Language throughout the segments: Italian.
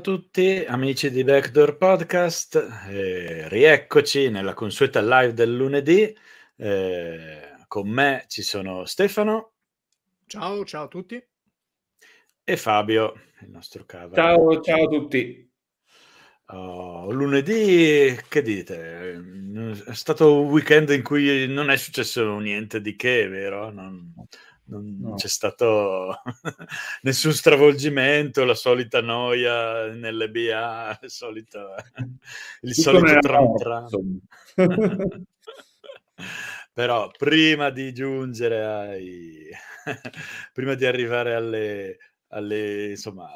a tutti amici di Backdoor Podcast, eh, rieccoci nella consueta live del lunedì. Eh, con me ci sono Stefano. Ciao, ciao a tutti. E Fabio, il nostro cavolo. Ciao, ciao a tutti. Oh, lunedì, che dite? È stato un weekend in cui non è successo niente di che, vero? Non non no. c'è stato nessun stravolgimento, la solita noia nell'EBA, il solito, il solito tram tram. Però prima di giungere ai... prima di arrivare alle, alle insomma,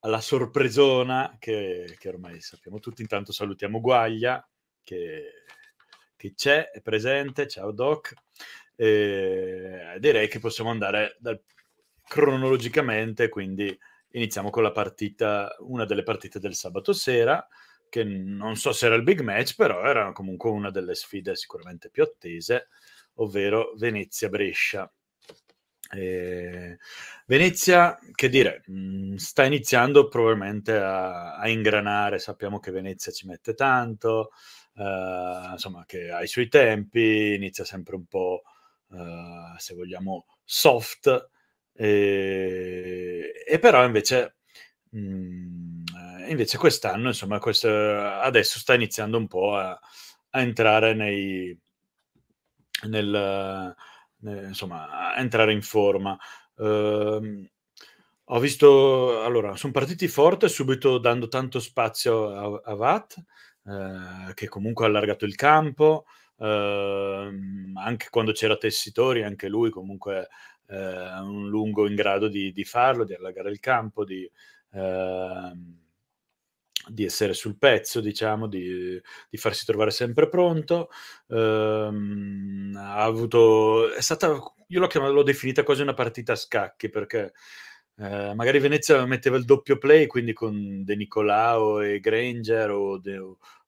alla sorpresona che, che, ormai sappiamo tutti. Intanto salutiamo Guaglia che, che c'è, è presente. Ciao Doc eh, direi che possiamo andare dal, cronologicamente, quindi iniziamo con la partita, una delle partite del sabato sera, che non so se era il big match, però era comunque una delle sfide sicuramente più attese, ovvero Venezia-Brescia. E Venezia, che dire, mm, sta iniziando probabilmente a, a, ingranare, sappiamo che Venezia ci mette tanto, eh, insomma che ha i suoi tempi, inizia sempre un po' uh, se vogliamo, soft, e, e però invece, mh, mm, invece quest'anno, insomma, questo, adesso sta iniziando un po' a, a entrare nei, nel, nel, insomma, a entrare in forma. Uh, ho visto, allora, sono partiti forte subito dando tanto spazio a, a VAT, eh, che comunque ha allargato il campo, Ehm, anche quando c'era Tessitori, anche lui comunque eh, un lungo in grado di, di, farlo, di allagare il campo, di, ehm, di essere sul pezzo, diciamo, di, di farsi trovare sempre pronto. Ehm, ha avuto, è stata, io l'ho, chiamata, l'ho definita quasi una partita a scacchi perché. Eh, magari Venezia metteva il doppio play, quindi con De Nicolao e Granger o, De,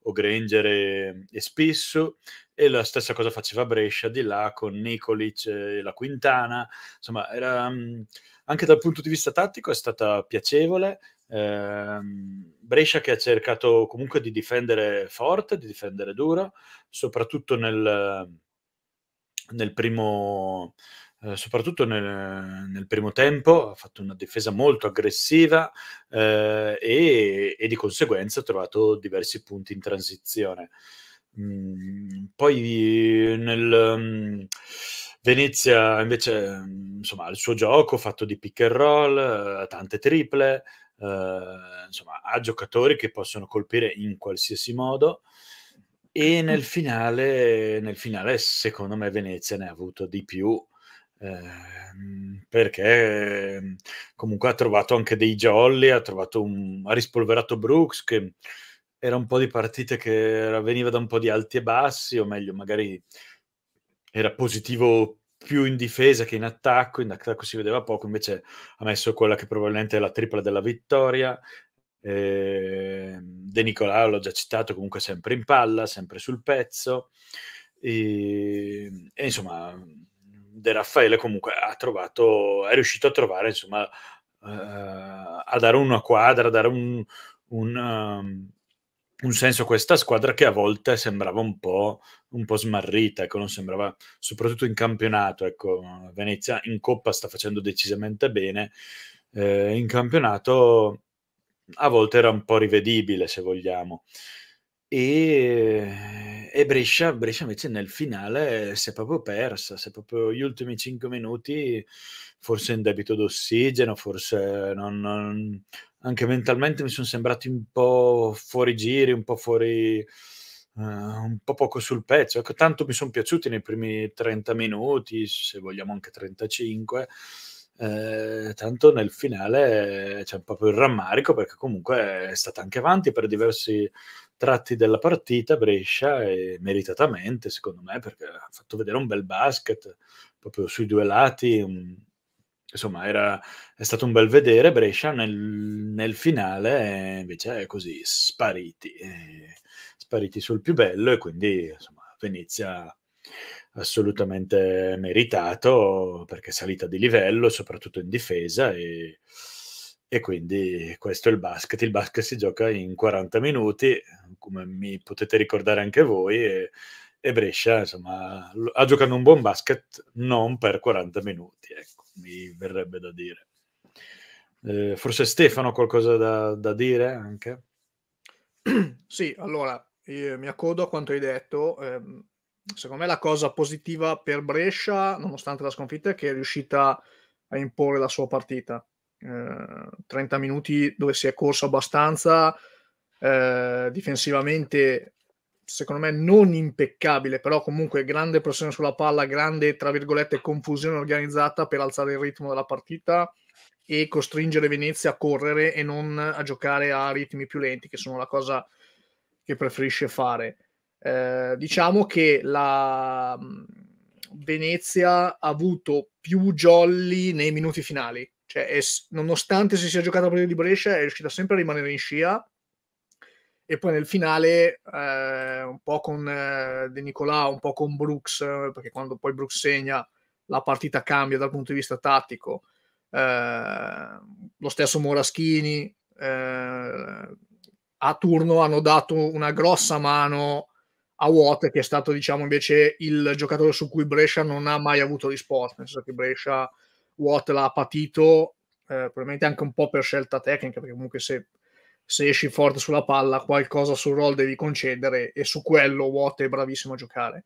o Granger e, e Spesso, e la stessa cosa faceva Brescia di là con Nikolic e la Quintana, insomma era, mm, anche dal punto di vista tattico è stata piacevole, eh, Brescia che ha cercato comunque di difendere forte, di difendere duro, soprattutto nel, nel primo Ehm, soprattutto nel, nel, primo tempo, ha fatto una difesa molto aggressiva eh, e, e, di conseguenza ha trovato diversi punti in transizione. Mm, poi nel um, Venezia invece, mm, insomma, il suo gioco fatto di pick and roll, eh, tante triple, eh, insomma, ha giocatori che possono colpire in qualsiasi modo. E nel finale, nel finale, secondo me, Venezia ne ha avuto di più Ehm, perché ehm, comunque ha trovato anche dei jolly, ha, un, ha, rispolverato Brooks che era un po' di partite che veniva da un po' di alti e bassi, o meglio, magari era positivo più in difesa che in attacco, in attacco si vedeva poco, invece ha messo quella che probabilmente è la tripla della vittoria. Ehm, De Nicolao l'ho già citato, comunque sempre in palla, sempre sul pezzo. e, e insomma, De Raffaele comunque ha trovato, è riuscito a trovare, insomma, eh, a dare una quadra, a dare un, un, um, un, senso a questa squadra che a volte sembrava un po', un po smarrita, ecco, non sembrava, soprattutto in campionato, ecco, Venezia in Coppa sta facendo decisamente bene, eh, in campionato a volte era un po' rivedibile, se vogliamo e, e Brescia, Brescia, invece nel finale si è proprio persa, si è proprio gli ultimi 5 minuti forse in debito d'ossigeno, forse non, non, anche mentalmente mi sono sembrati un po' fuori giri, un po' fuori... Uh, un po' poco sul pezzo, ecco, tanto mi sono piaciuti nei primi 30 minuti, se vogliamo anche 35, eh, tanto nel finale c'è proprio il rammarico perché comunque è stata anche avanti per diversi tratti della partita Brescia e meritatamente secondo me perché ha fatto vedere un bel basket proprio sui due lati un, insomma era, è stato un bel vedere Brescia nel, nel finale invece è così spariti eh, spariti sul più bello e quindi insomma Venezia assolutamente meritato perché è salita di livello soprattutto in difesa e e quindi questo è il basket. Il basket si gioca in 40 minuti, come mi potete ricordare anche voi, e, e Brescia insomma, ha giocato un buon basket non per 40 minuti, ecco, mi verrebbe da dire. Eh, forse Stefano ha qualcosa da, da, dire anche? Sì, allora mi accodo a quanto hai detto. Eh, secondo me la cosa positiva per Brescia, nonostante la sconfitta, è che è riuscita a imporre la sua partita 30 eh, minuti dove si è corso abbastanza, eh, difensivamente secondo me non impeccabile, però comunque grande pressione sulla palla, grande tra virgolette confusione organizzata per alzare il ritmo della partita e costringere Venezia a correre e non a giocare a ritmi più lenti, che sono la cosa che preferisce fare. Eh, diciamo che la mm, Venezia ha avuto più jolly nei minuti finali, cioè, è, nonostante si sia giocato a partita di Brescia, è riuscita sempre a rimanere in scia. E poi nel finale, eh, un po' con eh, De Nicolà, un po' con Brooks, eh, perché quando poi Brooks segna la partita cambia dal punto di vista tattico. Eh, lo stesso Moraschini eh, a turno hanno dato una grossa mano a Watt, che è stato, diciamo, invece il giocatore su cui Brescia non ha mai avuto risposta. Nel senso che Brescia Watt l'ha patito, eh, probabilmente anche un po' per scelta tecnica, perché comunque se, se, esci forte sulla palla qualcosa sul roll devi concedere e su quello Watt è bravissimo a giocare.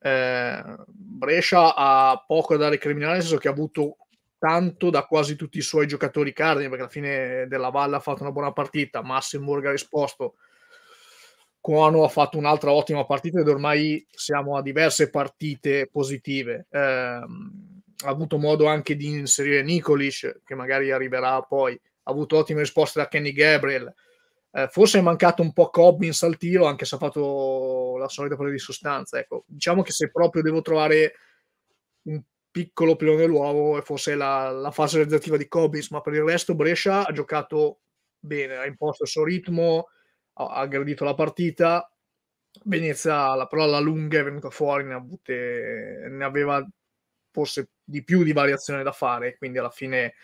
Eh, Brescia ha poco da recriminare, nel senso che ha avuto tanto da quasi tutti i suoi giocatori cardini, perché alla fine della Valle ha fatto una buona partita, Massimo Massimburg ha risposto, Cuono ha fatto un'altra ottima partita ed ormai siamo a diverse partite positive. Eh, ha avuto modo anche di inserire Nicolic, che magari arriverà poi, ha avuto ottime risposte da Kenny Gabriel. Eh, forse è mancato un po' Cobbins al tiro, anche se ha fatto la solita presa di sostanza. Ecco, diciamo che se proprio devo trovare un piccolo pilone dell'uovo è forse la, la fase realizzativa di Cobbins, ma per il resto Brescia ha giocato bene, ha imposto il suo ritmo, ha, ha gradito la partita, Venezia, la, però alla lunga è venuta fuori, ne, avute, ne aveva forse di più di variazione da fare, quindi alla fine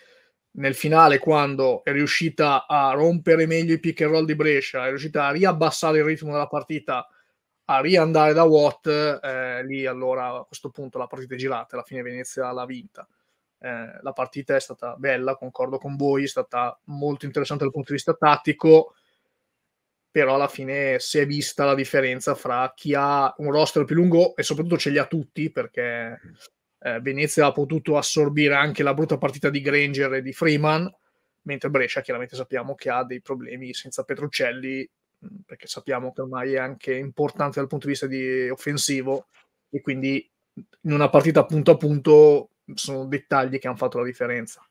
nel finale quando è riuscita a rompere meglio i pick and roll di Brescia, è riuscita a riabbassare il ritmo della partita, a riandare da Watt, eh, lì allora a questo punto la partita è girata, alla fine Venezia l'ha vinta. Eh, la partita è stata bella, concordo con voi, è stata molto interessante dal punto di vista tattico, però alla fine si è vista la differenza fra chi ha un roster più lungo e soprattutto ce li ha tutti perché eh, Venezia ha potuto assorbire anche la brutta partita di Granger e di Freeman, mentre Brescia chiaramente sappiamo che ha dei problemi senza Petruccelli, mm, perché sappiamo che ormai è anche importante dal punto di vista di offensivo e quindi in una partita punto a punto sono dettagli che hanno fatto la differenza.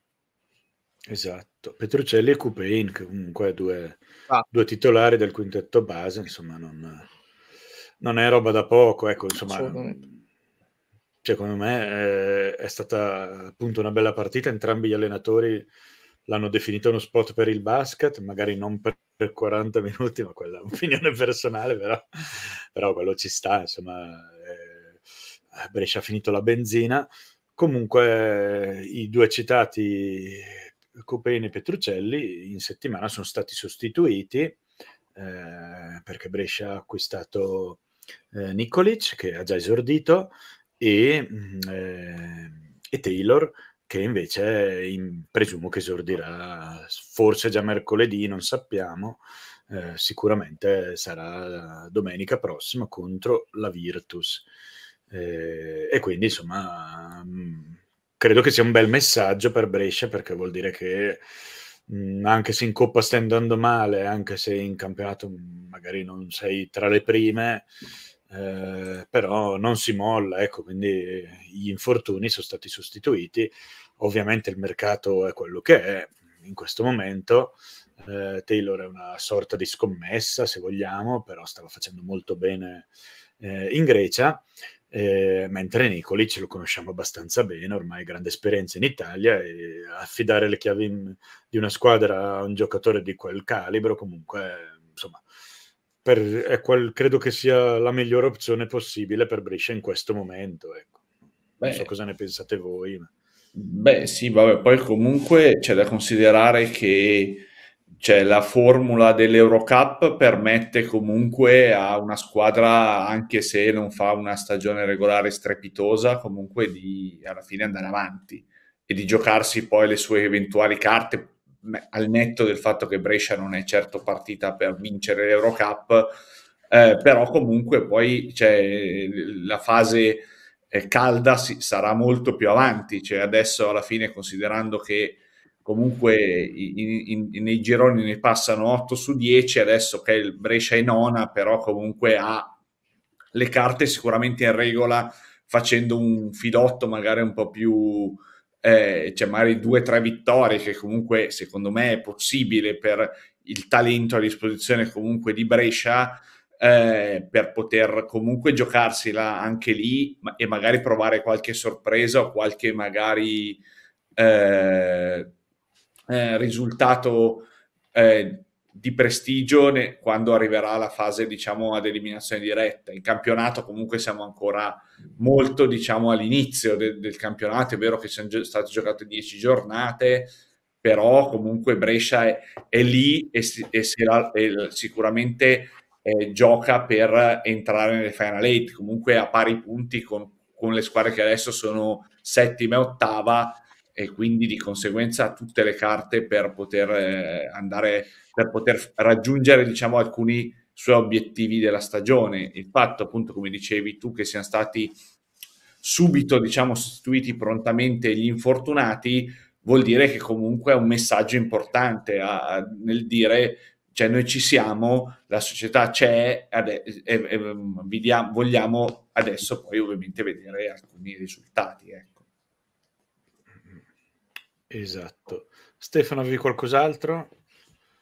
Esatto, Petrucelli e Cupein, comunque due, ah. due, titolari del quintetto base, insomma non, non è roba da poco, ecco, insomma secondo cioè, me è, eh, è stata appunto una bella partita, entrambi gli allenatori l'hanno definito uno spot per il basket, magari non per, 40 minuti, ma quella è un'opinione personale, però, però quello ci sta, insomma, eh, Brescia ha finito la benzina. Comunque i due citati Copene e Petrucelli in settimana sono stati sostituiti eh, perché Brescia ha acquistato eh, Nicolic che ha già esordito e, mm, eh, e Taylor che invece in, presumo che esordirà forse già mercoledì, non sappiamo, eh, sicuramente sarà domenica prossima contro la Virtus. Eh, e quindi insomma mm, credo che sia un bel messaggio per Brescia perché vuol dire che mm, anche se in coppa stai andando male, anche se in campionato magari non sei tra le prime, eh, però non si molla, ecco, quindi eh, gli infortuni sono stati sostituiti. Ovviamente il mercato è quello che è in questo momento. Eh, Taylor è una sorta di scommessa, se vogliamo, però stava facendo molto bene eh, in Grecia. Eh, mentre Nicolic lo conosciamo abbastanza bene, ormai grande esperienza in Italia e affidare le chiavi in, di una squadra a un giocatore di quel calibro comunque insomma per, quel, credo che sia la migliore opzione possibile per Brescia in questo momento. Ecco. Non so cosa ne pensate voi. Beh, sì, vabbè, poi comunque c'è da considerare che cioè, la formula dell'Eurocup permette comunque a una squadra, anche se non fa una stagione regolare strepitosa, comunque di alla fine andare avanti e di giocarsi poi le sue eventuali carte al netto del fatto che Brescia non è certo partita per vincere l'Eurocup, eh, però comunque poi cioè, la fase eh, calda si, sarà molto più avanti, cioè adesso alla fine considerando che comunque in, in, nei gironi ne passano 8 su 10, adesso che il Brescia è nona, però comunque ha le carte sicuramente in regola facendo un filotto magari un po' più eh, cioè magari due o tre vittorie che comunque secondo me è possibile per il talento a disposizione comunque di Brescia eh, per poter comunque giocarsela anche lì ma- e magari provare qualche sorpresa o qualche magari eh, eh risultato eh, di prestigio quando arriverà la fase diciamo ad eliminazione diretta in campionato comunque siamo ancora molto diciamo all'inizio de del campionato è vero che sono state giocate 10 giornate però comunque Brescia è, è lì e, si e la, sicuramente eh, gioca per entrare nelle final eight comunque a pari punti con, con le squadre che adesso sono settima e ottava e quindi di conseguenza ha tutte le carte per poter eh, andare per poter raggiungere diciamo alcuni suoi obiettivi della stagione. Il fatto appunto come dicevi tu che siano stati subito diciamo sostituiti prontamente gli infortunati vuol dire che comunque è un messaggio importante a, a, nel dire cioè noi ci siamo, la società c'è ade- e, e, e, mm, vogliamo adesso poi ovviamente vedere alcuni risultati. Ecco. Esatto. Stefano, avevi qualcos'altro?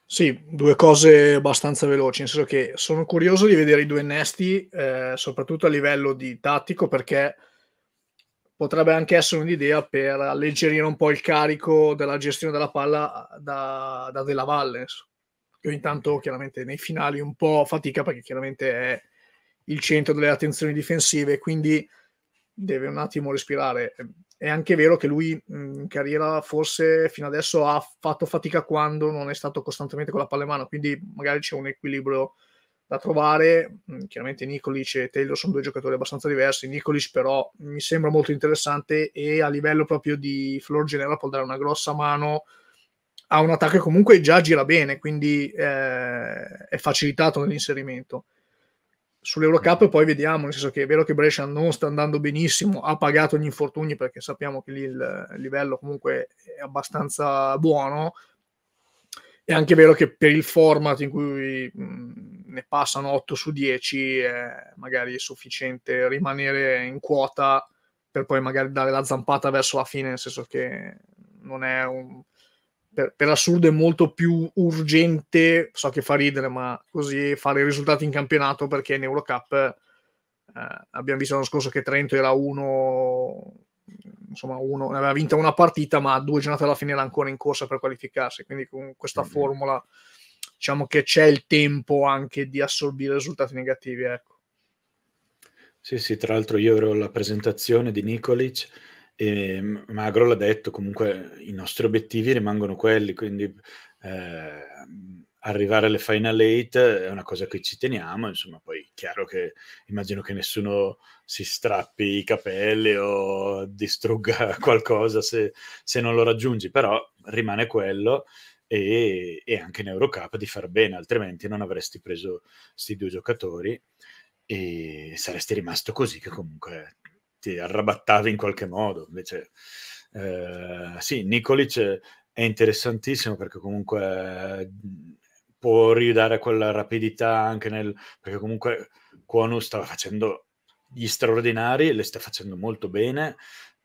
Sì, due cose abbastanza veloci, nel senso che sono curioso di vedere i due innesti, eh, soprattutto a livello di tattico, perché potrebbe anche essere un'idea per alleggerire un po' il carico della gestione della palla da, da Della Valle. Che ogni tanto chiaramente nei finali un po' fatica perché chiaramente è il centro delle attenzioni difensive, quindi deve un attimo respirare è anche vero che lui in carriera forse fino adesso ha fatto fatica quando non è stato costantemente con la palla in mano, quindi magari c'è un equilibrio da trovare. Chiaramente Nicolic e Taylor sono due giocatori abbastanza diversi. Nicolic, però, mi sembra molto interessante e a livello proprio di floor generale può dare una grossa mano a un attacco che comunque già gira bene, quindi eh, è facilitato nell'inserimento. Sull'Eurocup poi vediamo, nel senso che è vero che Brescia non sta andando benissimo, ha pagato gli infortuni perché sappiamo che lì il livello comunque è abbastanza buono, è anche vero che per il format in cui ne passano 8 su 10 eh, magari è sufficiente rimanere in quota per poi magari dare la zampata verso la fine, nel senso che non è un, per, per assurdo è molto più urgente, so che fa ridere, ma così fare i risultati in campionato perché in Eurocup eh, abbiamo visto l'anno scorso che Trento era uno, insomma uno, ne aveva vinta una partita, ma due giornate alla fine era ancora in corsa per qualificarsi, quindi con questa mm-hmm. formula diciamo che c'è il tempo anche di assorbire risultati negativi, ecco. Sì, sì, tra l'altro io avrò la presentazione di Nikolic. E ehm, Magro l'ha detto, comunque i nostri obiettivi rimangono quelli, quindi eh, arrivare alle Final Eight è una cosa che ci teniamo, insomma poi è chiaro che immagino che nessuno si strappi i capelli o distrugga qualcosa se, se non lo raggiungi, però rimane quello e, e anche in Eurocup di far bene, altrimenti non avresti preso questi due giocatori e saresti rimasto così che comunque ti arrabattavi in qualche modo. Invece, eh, sì, Nikolic è interessantissimo perché comunque eh, può ridare quella rapidità anche nel... perché comunque Quonu stava facendo gli straordinari, le sta facendo molto bene,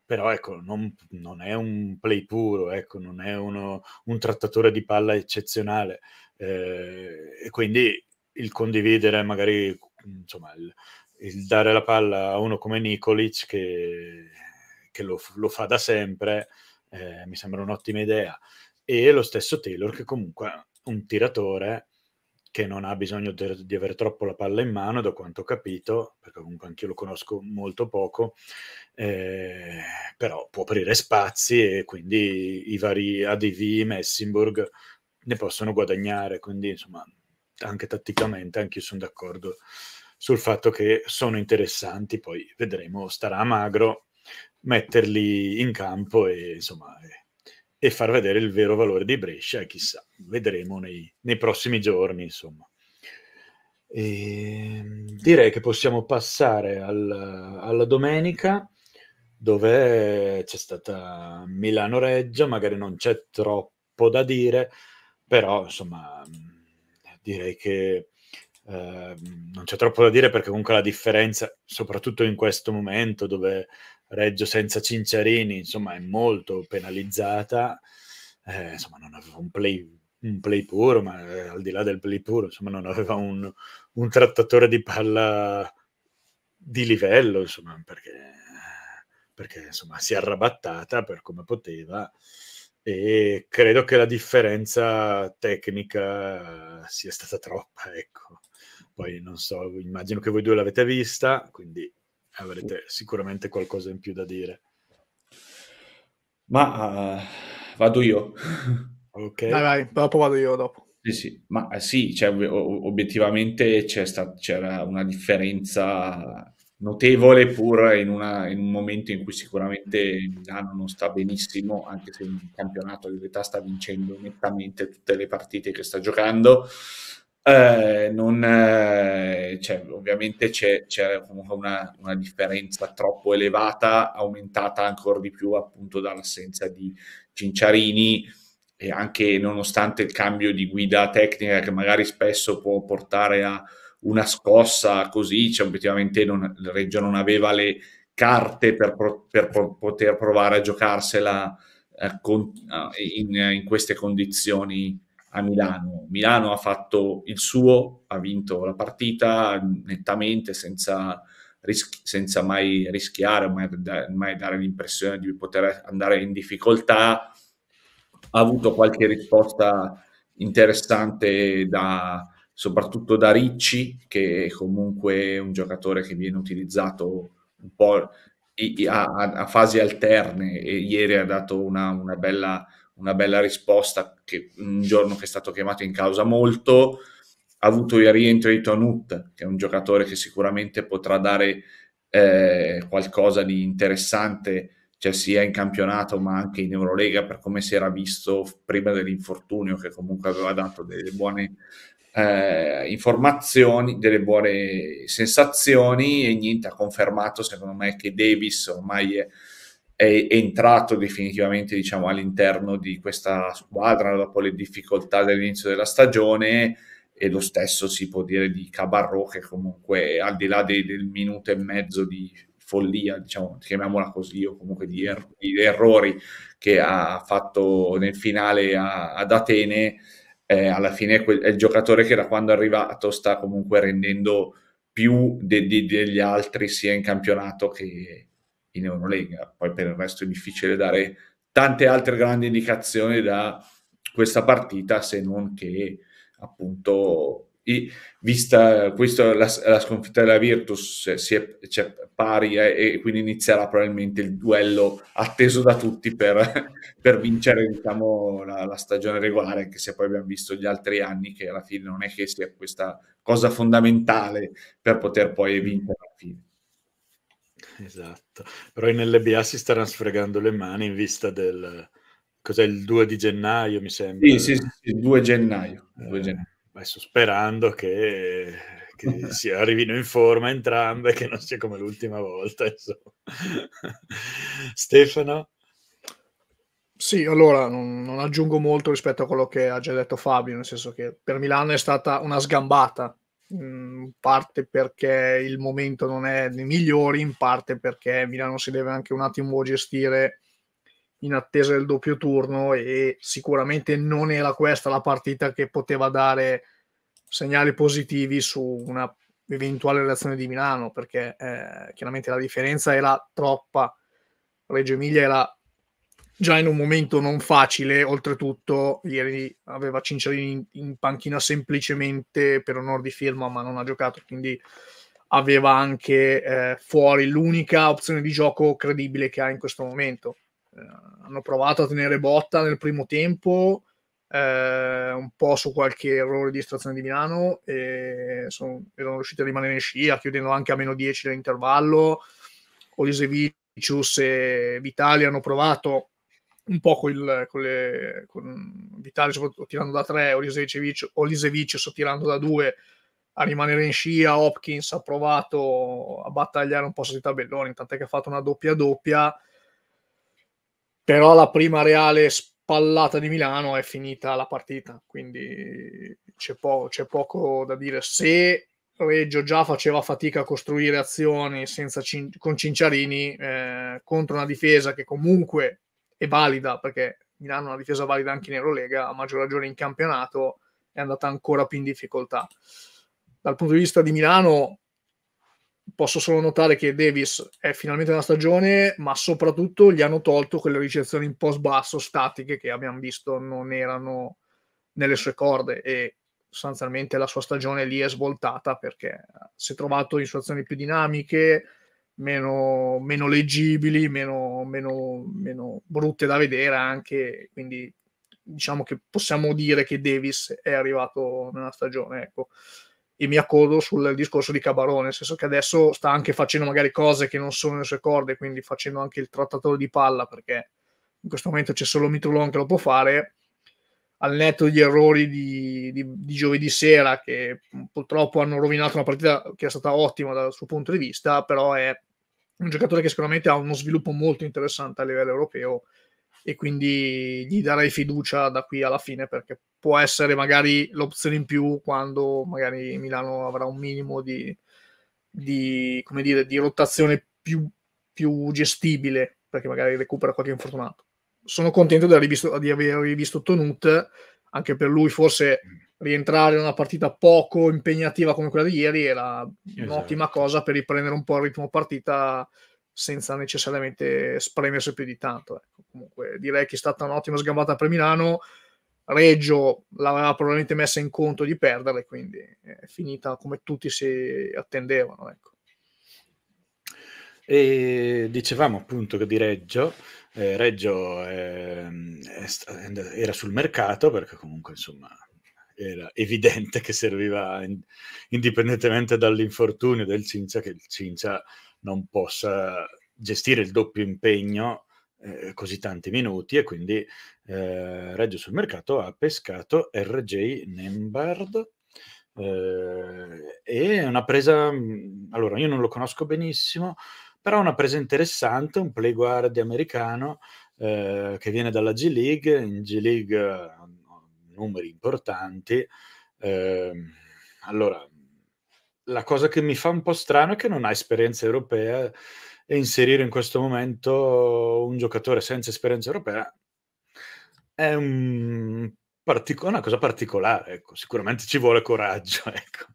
però ecco, non, non è un play puro, ecco, non è uno, un trattatore di palla eccezionale eh, e quindi il condividere magari insomma, il, il dare la palla a uno come Nikolic che, che lo, lo, fa da sempre eh, mi sembra un'ottima idea e lo stesso Taylor che comunque è un tiratore che non ha bisogno de- di avere troppo la palla in mano da quanto ho capito perché comunque anch'io lo conosco molto poco eh, però può aprire spazi e quindi i vari ADV, Messingburg ne possono guadagnare quindi insomma anche tatticamente anch'io sono d'accordo sul fatto che sono interessanti, poi vedremo, starà a magro metterli in campo e, insomma, e, far vedere il vero valore di Brescia, e chissà, vedremo nei, nei prossimi giorni, insomma. E ehm, direi che possiamo passare al, alla domenica dove c'è stata Milano-Reggio, magari non c'è troppo da dire, però insomma direi che Ehm, non c'è troppo da dire perché comunque la differenza, soprattutto in questo momento dove Reggio senza Cinciarini, insomma, è molto penalizzata, eh, insomma, non aveva un play, un play puro, ma eh, al di là del play puro, insomma, non aveva un, un trattatore di palla di livello, insomma, perché, perché insomma, si è arrabattata per come poteva e credo che la differenza tecnica sia stata troppa, ecco. Poi non so, immagino che voi due l'avete vista, quindi avrete sicuramente qualcosa in più da dire. Ma uh, vado io. Ok. Dai, vai, dopo vado io dopo. Sì, sì. ma eh, sì, cioè, obiettivamente stat- c'era una differenza notevole pur in, una, in, un momento in cui sicuramente Milano non sta benissimo, anche se il campionato di realtà sta vincendo nettamente tutte le partite che sta giocando. Eh, non, eh, cioè, ovviamente c'è, c'è comunque una, una, differenza troppo elevata, aumentata ancora di più appunto dall'assenza di Cinciarini e anche nonostante il cambio di guida tecnica che magari spesso può portare a una scossa così, cioè, obiettivamente non, il Reggio non aveva le carte per, pro, per pro, poter provare a giocarsela eh, con, eh, in, in queste condizioni a Milano. Milano ha fatto il suo, ha vinto la partita nettamente senza, rischi- senza mai rischiare, mai, da- mai dare l'impressione di poter andare in difficoltà. Ha avuto qualche risposta interessante da, soprattutto da Ricci, che è comunque un giocatore che viene utilizzato un po' a, a, a fasi alterne e ieri ha dato una, una bella una bella risposta che un giorno che è stato chiamato in causa molto, ha avuto il rientro di Tonut, che è un giocatore che sicuramente potrà dare eh, qualcosa di interessante, cioè sia in campionato ma anche in Eurolega, per come si era visto prima dell'infortunio, che comunque aveva dato delle buone eh, informazioni, delle buone sensazioni e niente, ha confermato secondo me che Davis ormai è è, entrato definitivamente diciamo, all'interno di questa squadra dopo le difficoltà dell'inizio della stagione e lo stesso si può dire di Cabarro che comunque al di là dei, del minuto e mezzo di follia, diciamo, chiamiamola così, o comunque di, er- di errori che ha fatto nel finale a- ad Atene, eh, alla fine è, que- è il giocatore che da quando è arrivato sta comunque rendendo più de- de- degli altri sia in campionato che, in Eurolega. Poi per il resto è difficile dare tante altre grandi indicazioni da questa partita, se non che appunto e vista questa, la, la, sconfitta della Virtus si è, cioè, pari eh, e quindi inizierà probabilmente il duello atteso da tutti per, per vincere diciamo, la, la, stagione regolare, anche se poi abbiamo visto gli altri anni che alla fine non è che sia questa cosa fondamentale per poter poi vincere alla fine. Esatto, però in LBA si staranno sfregando le mani in vista del... Cos'è il 2 di gennaio, mi sembra? Sì, sì, sì, sì 2 gennaio. 2 eh, gennaio. Eh, adesso sperando che, che si arrivino in forma entrambe, che non sia come l'ultima volta. Stefano? Sì, allora non, non, aggiungo molto rispetto a quello che ha già detto Fabio, nel senso che per Milano è stata una sgambata in parte perché il momento non è dei migliori, in parte perché Milano si deve anche un attimo gestire in attesa del doppio turno e sicuramente non era questa la partita che poteva dare segnali positivi su una eventuale reazione di Milano perché eh, chiaramente la differenza era troppa. Reggio Emilia era già in un momento non facile, oltretutto ieri aveva Cinciarini in, in, panchina semplicemente per onor di firma, ma non ha giocato, quindi aveva anche eh, fuori l'unica opzione di gioco credibile che ha in questo momento. Eh, hanno provato a tenere botta nel primo tempo, eh, un po' su qualche errore di estrazione di Milano, e sono, erano riusciti a rimanere in scia, chiudendo anche a meno 10 l'intervallo. Olisevic Cicius e Vitali hanno provato un po' con, il, con, le, con Vitali tirando da tre, o Lisevicius tirando da due a rimanere in scia Hopkins ha provato a battagliare un po' sui tabelloni tant'è che ha fatto una doppia doppia però la prima reale spallata di Milano è finita la partita quindi c'è, po- c'è poco da dire se Reggio già faceva fatica a costruire azioni cin- con Cinciarini eh, contro una difesa che comunque e valida, perché Milano ha una difesa valida anche in Eurolega, a maggior ragione in campionato è andata ancora più in difficoltà. Dal punto di vista di Milano posso solo notare che Davis è finalmente una stagione, ma soprattutto gli hanno tolto quelle ricezioni in post basso statiche che abbiamo visto non erano nelle sue corde e sostanzialmente la sua stagione lì è svoltata perché si è trovato in situazioni più dinamiche, meno, meno leggibili, meno, meno, meno brutte da vedere anche, quindi diciamo che possiamo dire che Davis è arrivato nella stagione, ecco e mi accodo sul discorso di Cabarone, nel senso che adesso sta anche facendo magari cose che non sono le sue corde, quindi facendo anche il trattatore di palla, perché in questo momento c'è solo Mitrulon che lo può fare, al netto degli errori di, di, di, giovedì sera che mm, purtroppo hanno rovinato una partita che è stata ottima dal suo punto di vista, però è un giocatore che sicuramente ha uno sviluppo molto interessante a livello europeo e quindi gli darei fiducia da qui alla fine perché può essere magari l'opzione in più quando magari Milano avrà un minimo di, di, dire, di rotazione più, più gestibile perché magari recupera qualche infortunato sono contento rivisto, di aver rivisto Tonut, anche per lui forse rientrare in una partita poco impegnativa come quella di ieri era esatto. un'ottima cosa per riprendere un po' il ritmo partita senza necessariamente spremersi più di tanto. Ecco. Comunque direi che è stata un'ottima sgambata per Milano. Reggio l'aveva probabilmente messa in conto di perdere, quindi è finita come tutti si attendevano. Ecco. E dicevamo appunto che di Reggio eh, Reggio eh, era sul mercato perché comunque insomma era evidente che serviva in, indipendentemente dall'infortunio del Cinzia che il Cinzia non possa gestire il doppio impegno eh, così tanti minuti e quindi eh, Reggio sul mercato ha pescato RJ Nembard eh, è una presa mm, allora io non lo conosco benissimo però una presa interessante, un play guard americano eh, che viene dalla G League, in G League eh, numeri importanti. Eh, allora, la cosa che mi fa un po' strano è che non ha esperienza europea e inserire in questo momento un giocatore senza esperienza europea è un partic- una cosa particolare, ecco. sicuramente ci vuole coraggio, ecco.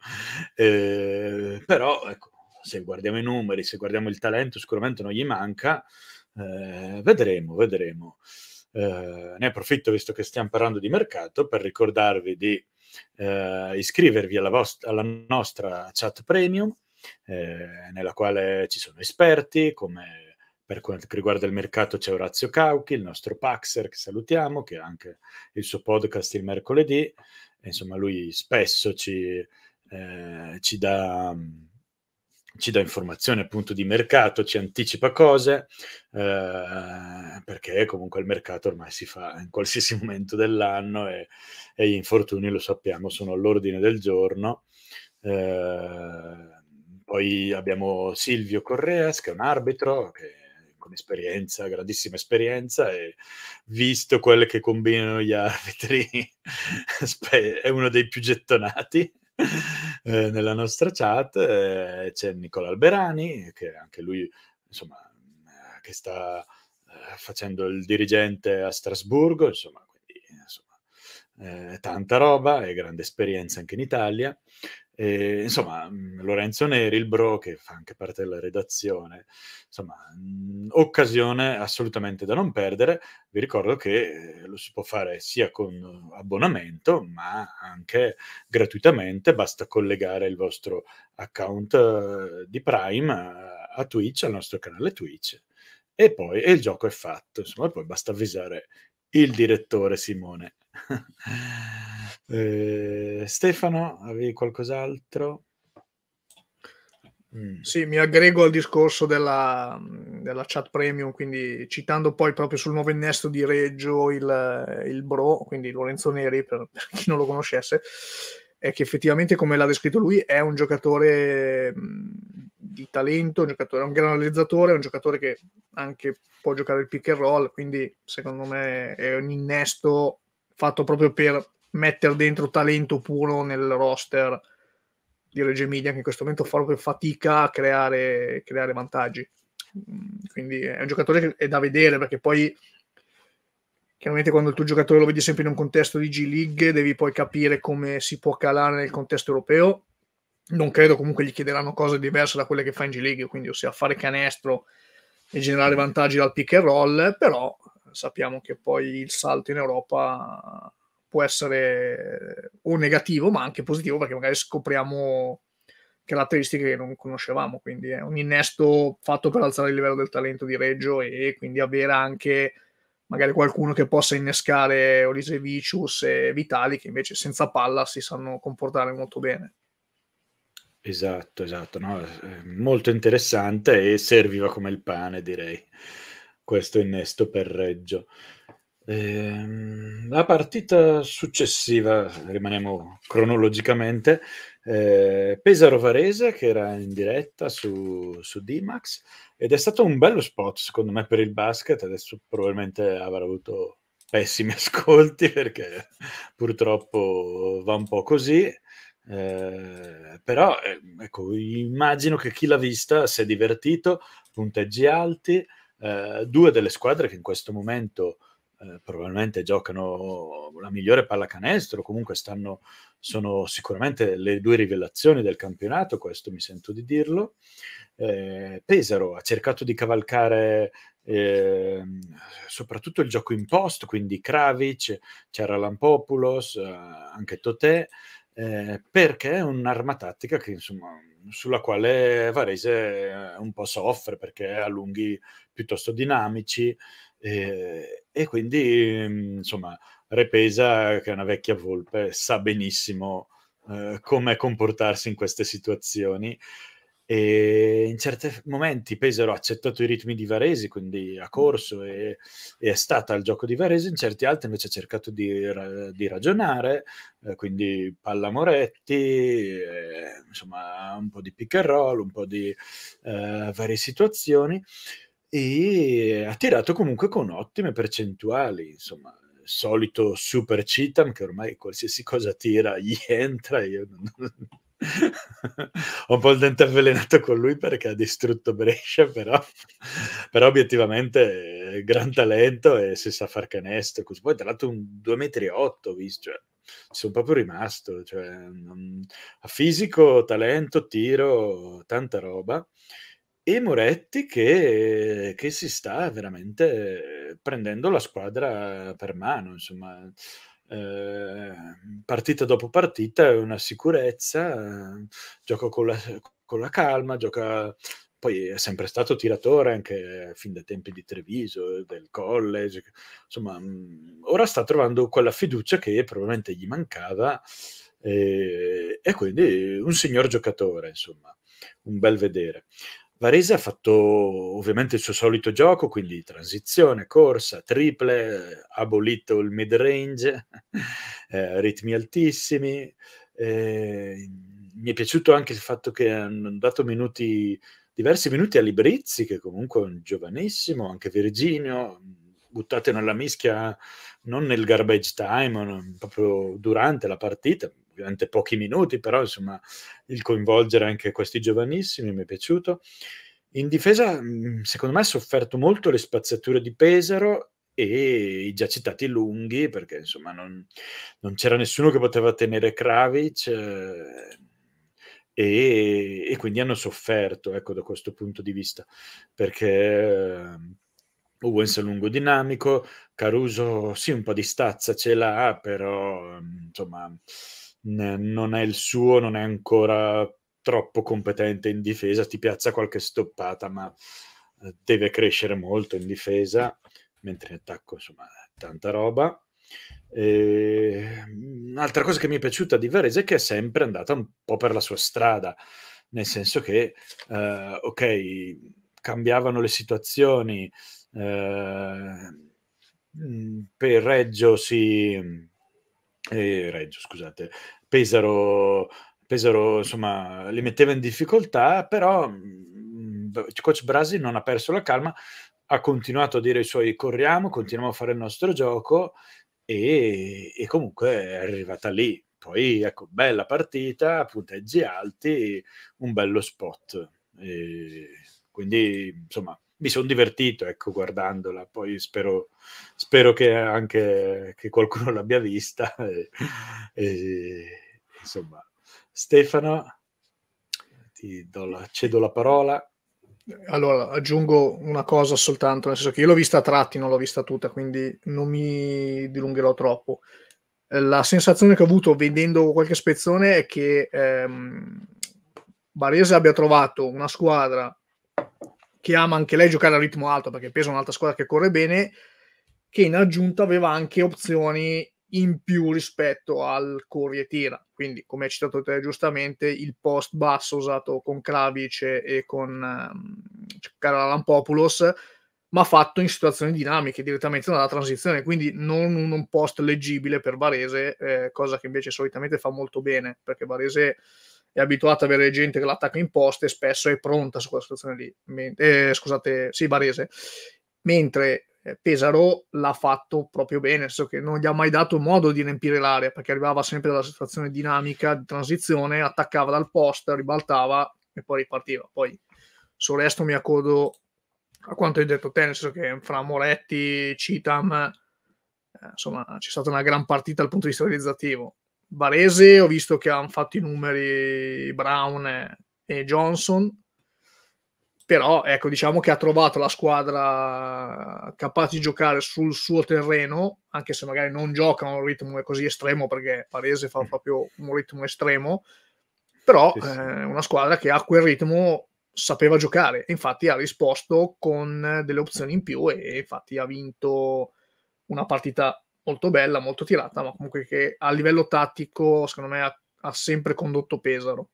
Eh, però ecco, se guardiamo i numeri, se guardiamo il talento, sicuramente non gli manca. Eh, vedremo, vedremo. Eh, ne approfitto, visto che stiamo parlando di mercato, per ricordarvi di eh, iscrivervi alla, vost- alla, nostra chat premium, eh, nella quale ci sono esperti, come per quanto riguarda il mercato c'è Orazio Cauchi, il nostro Paxer, che salutiamo, che ha anche il suo podcast il mercoledì. Insomma, lui spesso ci, eh, ci dà ci dà informazioni appunto di mercato, ci anticipa cose, eh, perché comunque il mercato ormai si fa in qualsiasi momento dell'anno e, e gli infortuni, lo sappiamo, sono all'ordine del giorno. Eh, poi abbiamo Silvio Correas, che è un arbitro, che con esperienza, grandissima esperienza, e visto quelle che combinano gli arbitri, è uno dei più gettonati. Eh, nella nostra chat, eh, c'è Nicola Alberani, che anche lui, insomma, eh, che sta eh, facendo il dirigente a Strasburgo, insomma, quindi, insomma tanta roba e grande esperienza anche in Italia. E, insomma, mm, Lorenzo Neri, il bro, che fa anche parte della redazione, insomma, mh, mm, occasione assolutamente da non perdere. Vi ricordo che eh, lo si può fare sia con abbonamento, ma anche gratuitamente. Basta collegare il vostro account eh, di Prime a, eh, a Twitch, al nostro canale Twitch. E poi e il gioco è fatto, insomma, poi basta avvisare il direttore Simone Eh, Stefano, avevi qualcos'altro? Mm. Sì, mi aggrego al discorso della, della, chat premium, quindi citando poi proprio sul nuovo innesto di Reggio il, il Bro, quindi Lorenzo Neri, per, per, chi non lo conoscesse, è che effettivamente, come l'ha descritto lui, è un giocatore mm, di talento, un giocatore, un gran realizzatore, è un giocatore che anche può giocare il pick and roll, quindi secondo me è un innesto fatto proprio per mettere dentro talento puro nel roster di Reggio Emilia che in questo momento fa proprio fatica a creare, creare vantaggi. Mm, quindi è un giocatore che è da vedere perché poi chiaramente quando il tuo giocatore lo vedi sempre in un contesto di G League devi poi capire come si può calare nel contesto europeo. Non credo comunque gli chiederanno cose diverse da quelle che fa in G League, quindi ossia fare canestro e generare vantaggi dal pick and roll, però sappiamo che poi il salto in Europa può essere o negativo ma anche positivo perché magari scopriamo caratteristiche che non conoscevamo, quindi è un innesto fatto per alzare il livello del talento di Reggio e quindi avere anche magari qualcuno che possa innescare Orisevicius e Vitali che invece senza palla si sanno comportare molto bene. Esatto, esatto, no? Eh, molto interessante e serviva come il pane direi questo innesto per Reggio. Eh, la partita successiva, rimaniamo cronologicamente, eh, Pesaro-Varese che era in diretta su, su D-Max ed è stato un bello spot secondo me per il basket, adesso probabilmente avrà avuto pessimi ascolti perché purtroppo va un po' così. Eh, però eh, ecco, immagino che chi l'ha vista si è divertito, punteggi alti, eh, due delle squadre che in questo momento eh, probabilmente giocano la migliore pallacanestro, comunque stanno, sono sicuramente le due rivelazioni del campionato, questo mi sento di dirlo. Eh, Pesaro ha cercato di cavalcare eh, soprattutto il gioco in post, quindi Kravic, c'era Lampopoulos, eh, anche Totè, eh, perché è un'arma tattica che insomma sulla quale Varese eh, un po' soffre perché ha lunghi piuttosto dinamici e, e quindi mm, insomma Repesa, che è una vecchia volpe, sa benissimo eh, come comportarsi in queste situazioni e in certi momenti Pesaro ha accettato i ritmi di Varese, quindi ha corso e, e è stata al gioco di Varese, in certi altri invece ha cercato di, di ragionare, eh, quindi Palla Moretti, eh, insomma un po' di pick and roll, un po' di eh, varie situazioni e ha tirato comunque con ottime percentuali, insomma solito super citam che ormai qualsiasi cosa tira gli entra, io non, Ho un po' il dente avvelenato con lui perché ha distrutto Brescia, però, però obiettivamente gran talento e si sa far canestro. Poi tra l'altro un 2,8 m, visto, cioè, sono proprio rimasto. Cioè, non... fisico, talento, tiro, tanta roba. E Moretti che, che si sta veramente prendendo la squadra per mano, insomma Ehm, partita dopo partita è una sicurezza, ehm, gioca con la, con la calma, gioca poi è sempre stato tiratore anche fin dai tempi di Treviso, del college, insomma, mm, ora sta trovando quella fiducia che probabilmente gli mancava e, eh, e quindi un signor giocatore, insomma, un bel vedere. Varese ha fatto ovviamente il suo solito gioco, quindi transizione, corsa, triple, ha abolito il mid range, eh, ritmi altissimi. Eh, mi è piaciuto anche il fatto che hanno dato minuti, diversi minuti a Librizzi, che comunque è un giovanissimo, anche Virginio, buttate nella mischia non nel garbage time, non, proprio durante la partita, durante pochi minuti, però insomma il coinvolgere anche questi giovanissimi mi è piaciuto. In difesa, mm, secondo me, ha sofferto molto le spazzature di Pesaro e i già citati lunghi, perché insomma non, non c'era nessuno che poteva tenere Kravic. Eh, e, e, quindi hanno sofferto ecco, da questo punto di vista, perché eh, Owens è lungo dinamico, Caruso sì un po' di stazza ce l'ha, però mm, insomma non è il suo, non è ancora troppo competente in difesa, ti piazza qualche stoppata, ma eh, deve crescere molto in difesa, mentre in attacco insomma è tanta roba. E... Ehm, un'altra cosa che mi è piaciuta di Varese è che è sempre andata un po' per la sua strada, nel senso che, eh, ok, cambiavano le situazioni, eh, mm, per Reggio si eh, Reggio, scusate, Pesaro, Pesaro, insomma, li metteva in difficoltà, però mm, il coach Brasi non ha perso la calma, ha continuato a dire ai suoi corriamo, continuiamo a fare il nostro gioco e, e comunque è arrivata lì. Poi, ecco, bella partita, punteggi alti, un bello spot. E quindi, insomma, mi sono divertito ecco, guardandola, poi spero, spero che anche che qualcuno l'abbia vista. E, e, insomma, Stefano, ti do la, cedo la parola. Allora, aggiungo una cosa soltanto, nel senso che io l'ho vista a tratti, non l'ho vista tutta, quindi non mi dilungherò troppo. La sensazione che ho avuto vedendo qualche spezzone è che ehm, Barese abbia trovato una squadra che ama anche lei giocare a ritmo alto perché pesa un'altra squadra che corre bene, che in aggiunta aveva anche opzioni in più rispetto al corri e tira. Quindi, come hai citato te giustamente, il post basso usato con Kravic e con um, ehm, cioè, Karalampopoulos, ma fatto in situazioni dinamiche direttamente dalla transizione, quindi non un, un post leggibile per Varese, eh, cosa che invece solitamente fa molto bene, perché Varese è abituato ad avere gente che l'attacca in posta e spesso è pronta su quella situazione lì. Eh, scusate, sì, Barese. Mentre eh, Pesaro l'ha fatto proprio bene, nel senso che non gli ha mai dato modo di riempire l'area perché arrivava sempre dalla situazione dinamica di transizione, attaccava dal posto, ribaltava e poi ripartiva. Poi sul resto mi accodo a quanto hai detto te, nel senso che fra Moretti, Citam, eh, insomma, c'è stata una gran partita dal punto di vista realizzativo. Varese ho visto che hanno fatto i numeri Brown e Johnson però ecco diciamo che ha trovato la squadra capace di giocare sul suo terreno anche se magari non gioca a un ritmo così estremo perché Varese fa mm. proprio un ritmo estremo però sì, sì. Eh, una squadra che a quel ritmo sapeva giocare infatti ha risposto con delle opzioni in più e infatti ha vinto una partita molto bella, molto tirata, ma comunque che a livello tattico, secondo me, ha, ha sempre condotto Pesaro.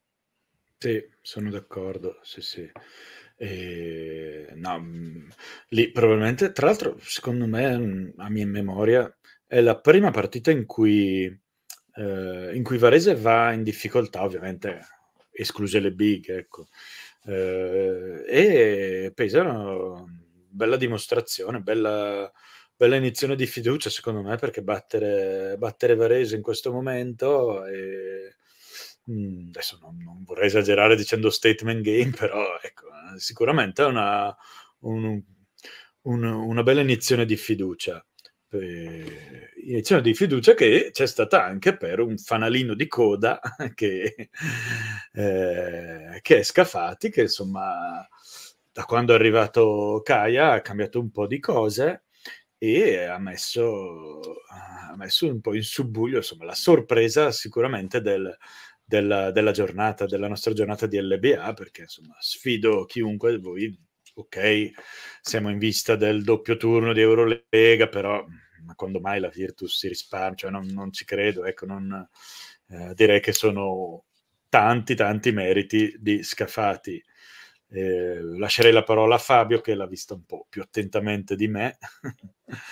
Sì, sono d'accordo, sì, sì. E, no, mm, lì probabilmente, tra l'altro, secondo me, mm, a mia memoria, è la prima partita in cui, eh, in cui Varese va in difficoltà, ovviamente, escluse le big, ecco. Eh, e Pesaro, bella dimostrazione, bella bella iniezione di fiducia secondo me perché battere, battere Varese in questo momento e, mh, mm, adesso non, non, vorrei esagerare dicendo statement game però ecco, eh, sicuramente è una, un, un, una bella iniezione di fiducia eh, iniezione di fiducia che c'è stata anche per un fanalino di coda che, eh, che è Scafati che insomma da quando è arrivato Kaya ha cambiato un po' di cose e ha messo, ha messo, un po' in subbuglio insomma, la sorpresa sicuramente del, della, della, giornata, della nostra giornata di LBA, perché insomma, sfido chiunque di voi, ok, siamo in vista del doppio turno di Eurolega, però ma quando mai la Virtus si risparmia? Cioè, non, non, ci credo, ecco, non, eh, direi che sono tanti, tanti meriti di Scafati eh, lascerei la parola a Fabio che l'ha vista un po' più attentamente di me.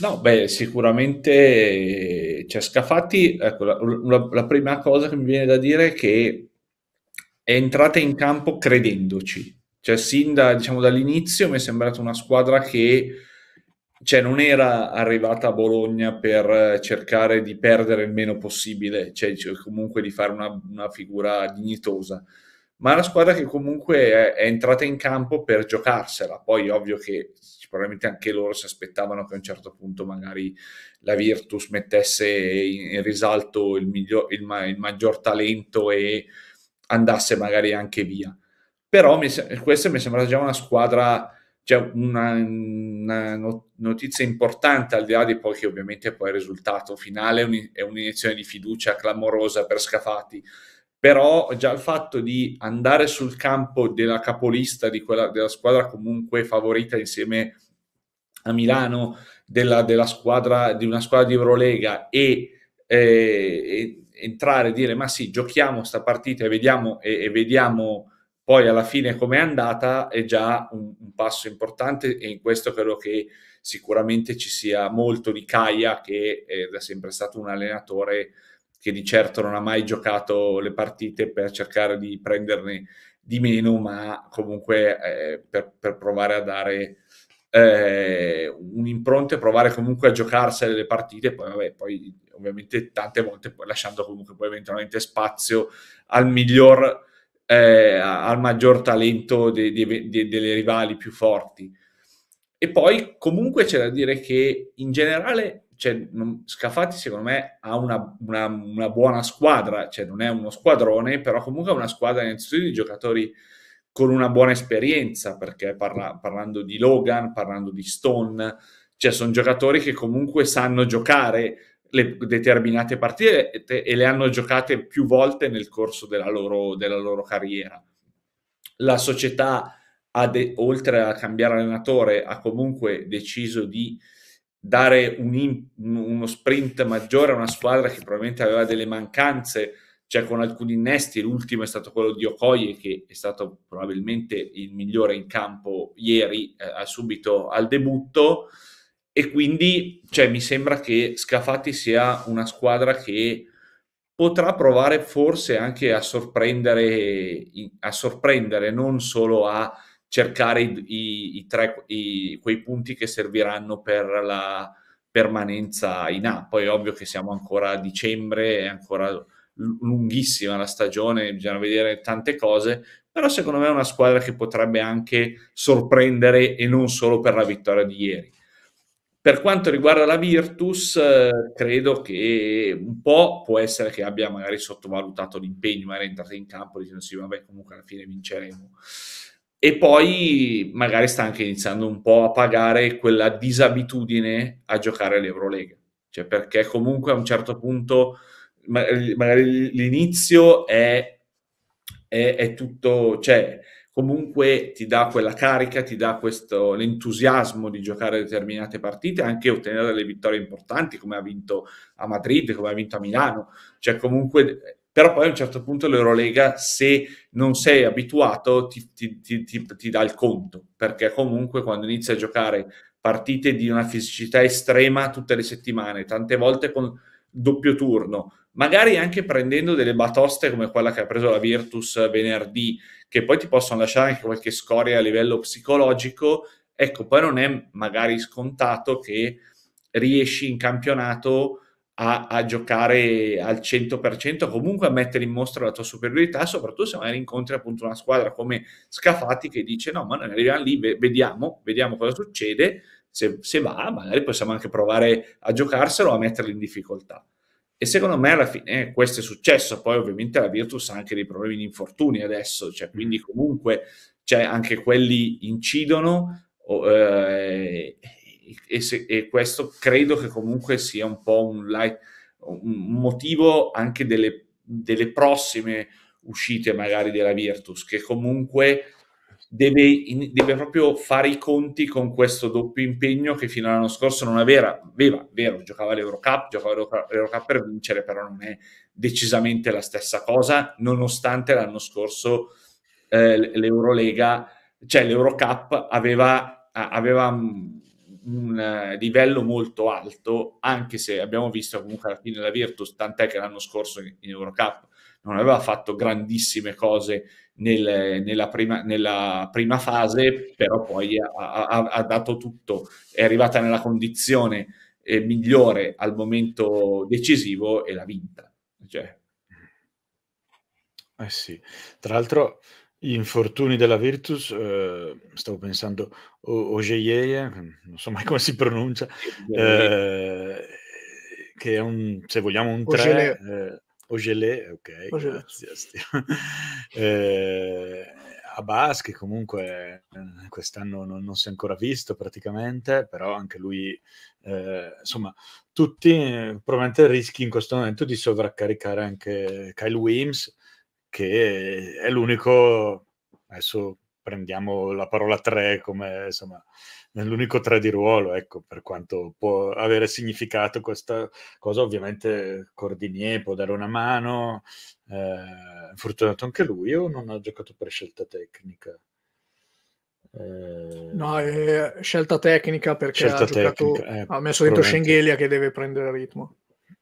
no, beh, sicuramente eh, cioè, Scafatti, ecco, la, la, la, prima cosa che mi viene da dire è che è entrata in campo credendoci. Cioè, sin da, diciamo, dall'inizio mi è sembrata una squadra che cioè, non era arrivata a Bologna per cercare di perdere il meno possibile, cioè, cioè comunque di fare una, una figura dignitosa ma è una squadra che comunque è, è, entrata in campo per giocarsela. Poi ovvio che probabilmente anche loro si aspettavano che a un certo punto magari la Virtus mettesse in, in risalto il, miglior, il, ma, il, maggior talento e andasse magari anche via. Però mi, questa mi sembra già una squadra, cioè una, una notizia importante, al di là di poi che ovviamente poi il risultato finale è, un, è un'iniezione di fiducia clamorosa per Scafati però già il fatto di andare sul campo della capolista di quella, della squadra comunque favorita insieme a Milano, della, della squadra, di una squadra di Eurolega e, eh, e entrare e dire ma sì, giochiamo sta partita e vediamo, e, e vediamo poi alla fine com'è andata è già un, un, passo importante e in questo credo che sicuramente ci sia molto di Caia che è da sempre stato un allenatore che di certo non ha mai giocato le partite per cercare di prenderne di meno, ma comunque eh, per, per, provare a dare eh, un'impronta e provare comunque a giocarsele le partite, poi, vabbè, poi ovviamente tante volte lasciando comunque poi eventualmente spazio al miglior, eh, al maggior talento delle rivali più forti. E poi comunque c'è da dire che in generale cioè, non, Scafatti secondo me ha una, una, una, buona squadra, cioè non è uno squadrone, però comunque è una squadra innanzitutto di giocatori con una buona esperienza, perché parla, parlando di Logan, parlando di Stone, cioè sono giocatori che comunque sanno giocare le determinate partite e le hanno giocate più volte nel corso della loro, della loro carriera. La società, de, oltre a cambiare allenatore, ha comunque deciso di dare un, uno sprint maggiore a una squadra che probabilmente aveva delle mancanze, cioè con alcuni innesti, l'ultimo è stato quello di Okoye che è stato probabilmente il migliore in campo ieri, eh, subito al debutto e quindi cioè, mi sembra che Scafati sia una squadra che potrà provare forse anche a sorprendere, a sorprendere non solo a cercare i, i, i tre, i, quei punti che serviranno per la permanenza in A. Poi è ovvio che siamo ancora a dicembre, è ancora lunghissima la stagione, bisogna vedere tante cose, però secondo me è una squadra che potrebbe anche sorprendere e non solo per la vittoria di ieri. Per quanto riguarda la Virtus, eh, credo che un po' può essere che abbia magari sottovalutato l'impegno, era entrata in campo dicendo sì, vabbè, comunque alla fine vinceremo e poi magari sta anche iniziando un po' a pagare quella disabitudine a giocare all'Eurolega, cioè perché comunque a un certo punto magari l'inizio è, è, è tutto, cioè comunque ti dà quella carica, ti dà questo, l'entusiasmo di giocare determinate partite, anche ottenere delle vittorie importanti come ha vinto a Madrid, come ha vinto a Milano, cioè comunque però poi a un certo punto l'Eurolega, se non sei abituato, ti, ti, ti, ti dà il conto, perché comunque quando inizi a giocare partite di una fisicità estrema tutte le settimane, tante volte con doppio turno, magari anche prendendo delle batoste come quella che ha preso la Virtus venerdì, che poi ti possono lasciare anche qualche scoria a livello psicologico, ecco, poi non è magari scontato che riesci in campionato a, a, giocare al 100%, comunque a mettere in mostra la tua superiorità, soprattutto se magari incontri appunto una squadra come Scafati che dice no, ma noi arriviamo lì, vediamo, vediamo cosa succede, se, se va magari possiamo anche provare a giocarselo a metterli in difficoltà. E secondo me alla fine eh, questo è successo, poi ovviamente la Virtus ha anche dei problemi di infortuni adesso, cioè, quindi mm. comunque cioè, anche quelli incidono. Oh, eh, e, se, e, questo credo che comunque sia un po' un, light, un motivo anche delle, delle, prossime uscite magari della Virtus, che comunque deve, in, deve, proprio fare i conti con questo doppio impegno che fino all'anno scorso non aveva, aveva vero, giocava l'Eurocup, giocava l'Eurocup per vincere, però non è decisamente la stessa cosa, nonostante l'anno scorso eh, l'Eurolega, cioè l'Eurocup aveva, aveva mm, un eh, livello molto alto, anche se abbiamo visto comunque alla fine la Virtus, tant'è che l'anno scorso in, in Eurocup non aveva fatto grandissime cose nel, nella, prima, nella, prima, fase, però poi ha, ha, ha, dato tutto, è arrivata nella condizione eh, migliore al momento decisivo e l'ha vinta. Cioè. Eh sì, tra l'altro gli infortuni della Virtus, eh, stavo pensando, Ogeyeye, non so mai come si pronuncia, eh, che è un, se vogliamo, un 3. Eh, ok, Ogele. grazie. eh, Abbas, che comunque eh, quest'anno non, non, si è ancora visto praticamente, però anche lui, eh, insomma, tutti eh, probabilmente rischi in questo momento di sovraccaricare anche Kyle Williams, che è l'unico, adesso prendiamo la parola tre come insomma l'unico tre di ruolo, ecco, per quanto può avere significato questa cosa, ovviamente Cordinier può dare una mano, eh, fortunato anche lui o non ha giocato per scelta tecnica? Eh... No, è scelta tecnica perché scelta ha, tecnica, giocato, eh, ha messo dentro Schengelia che deve prendere ritmo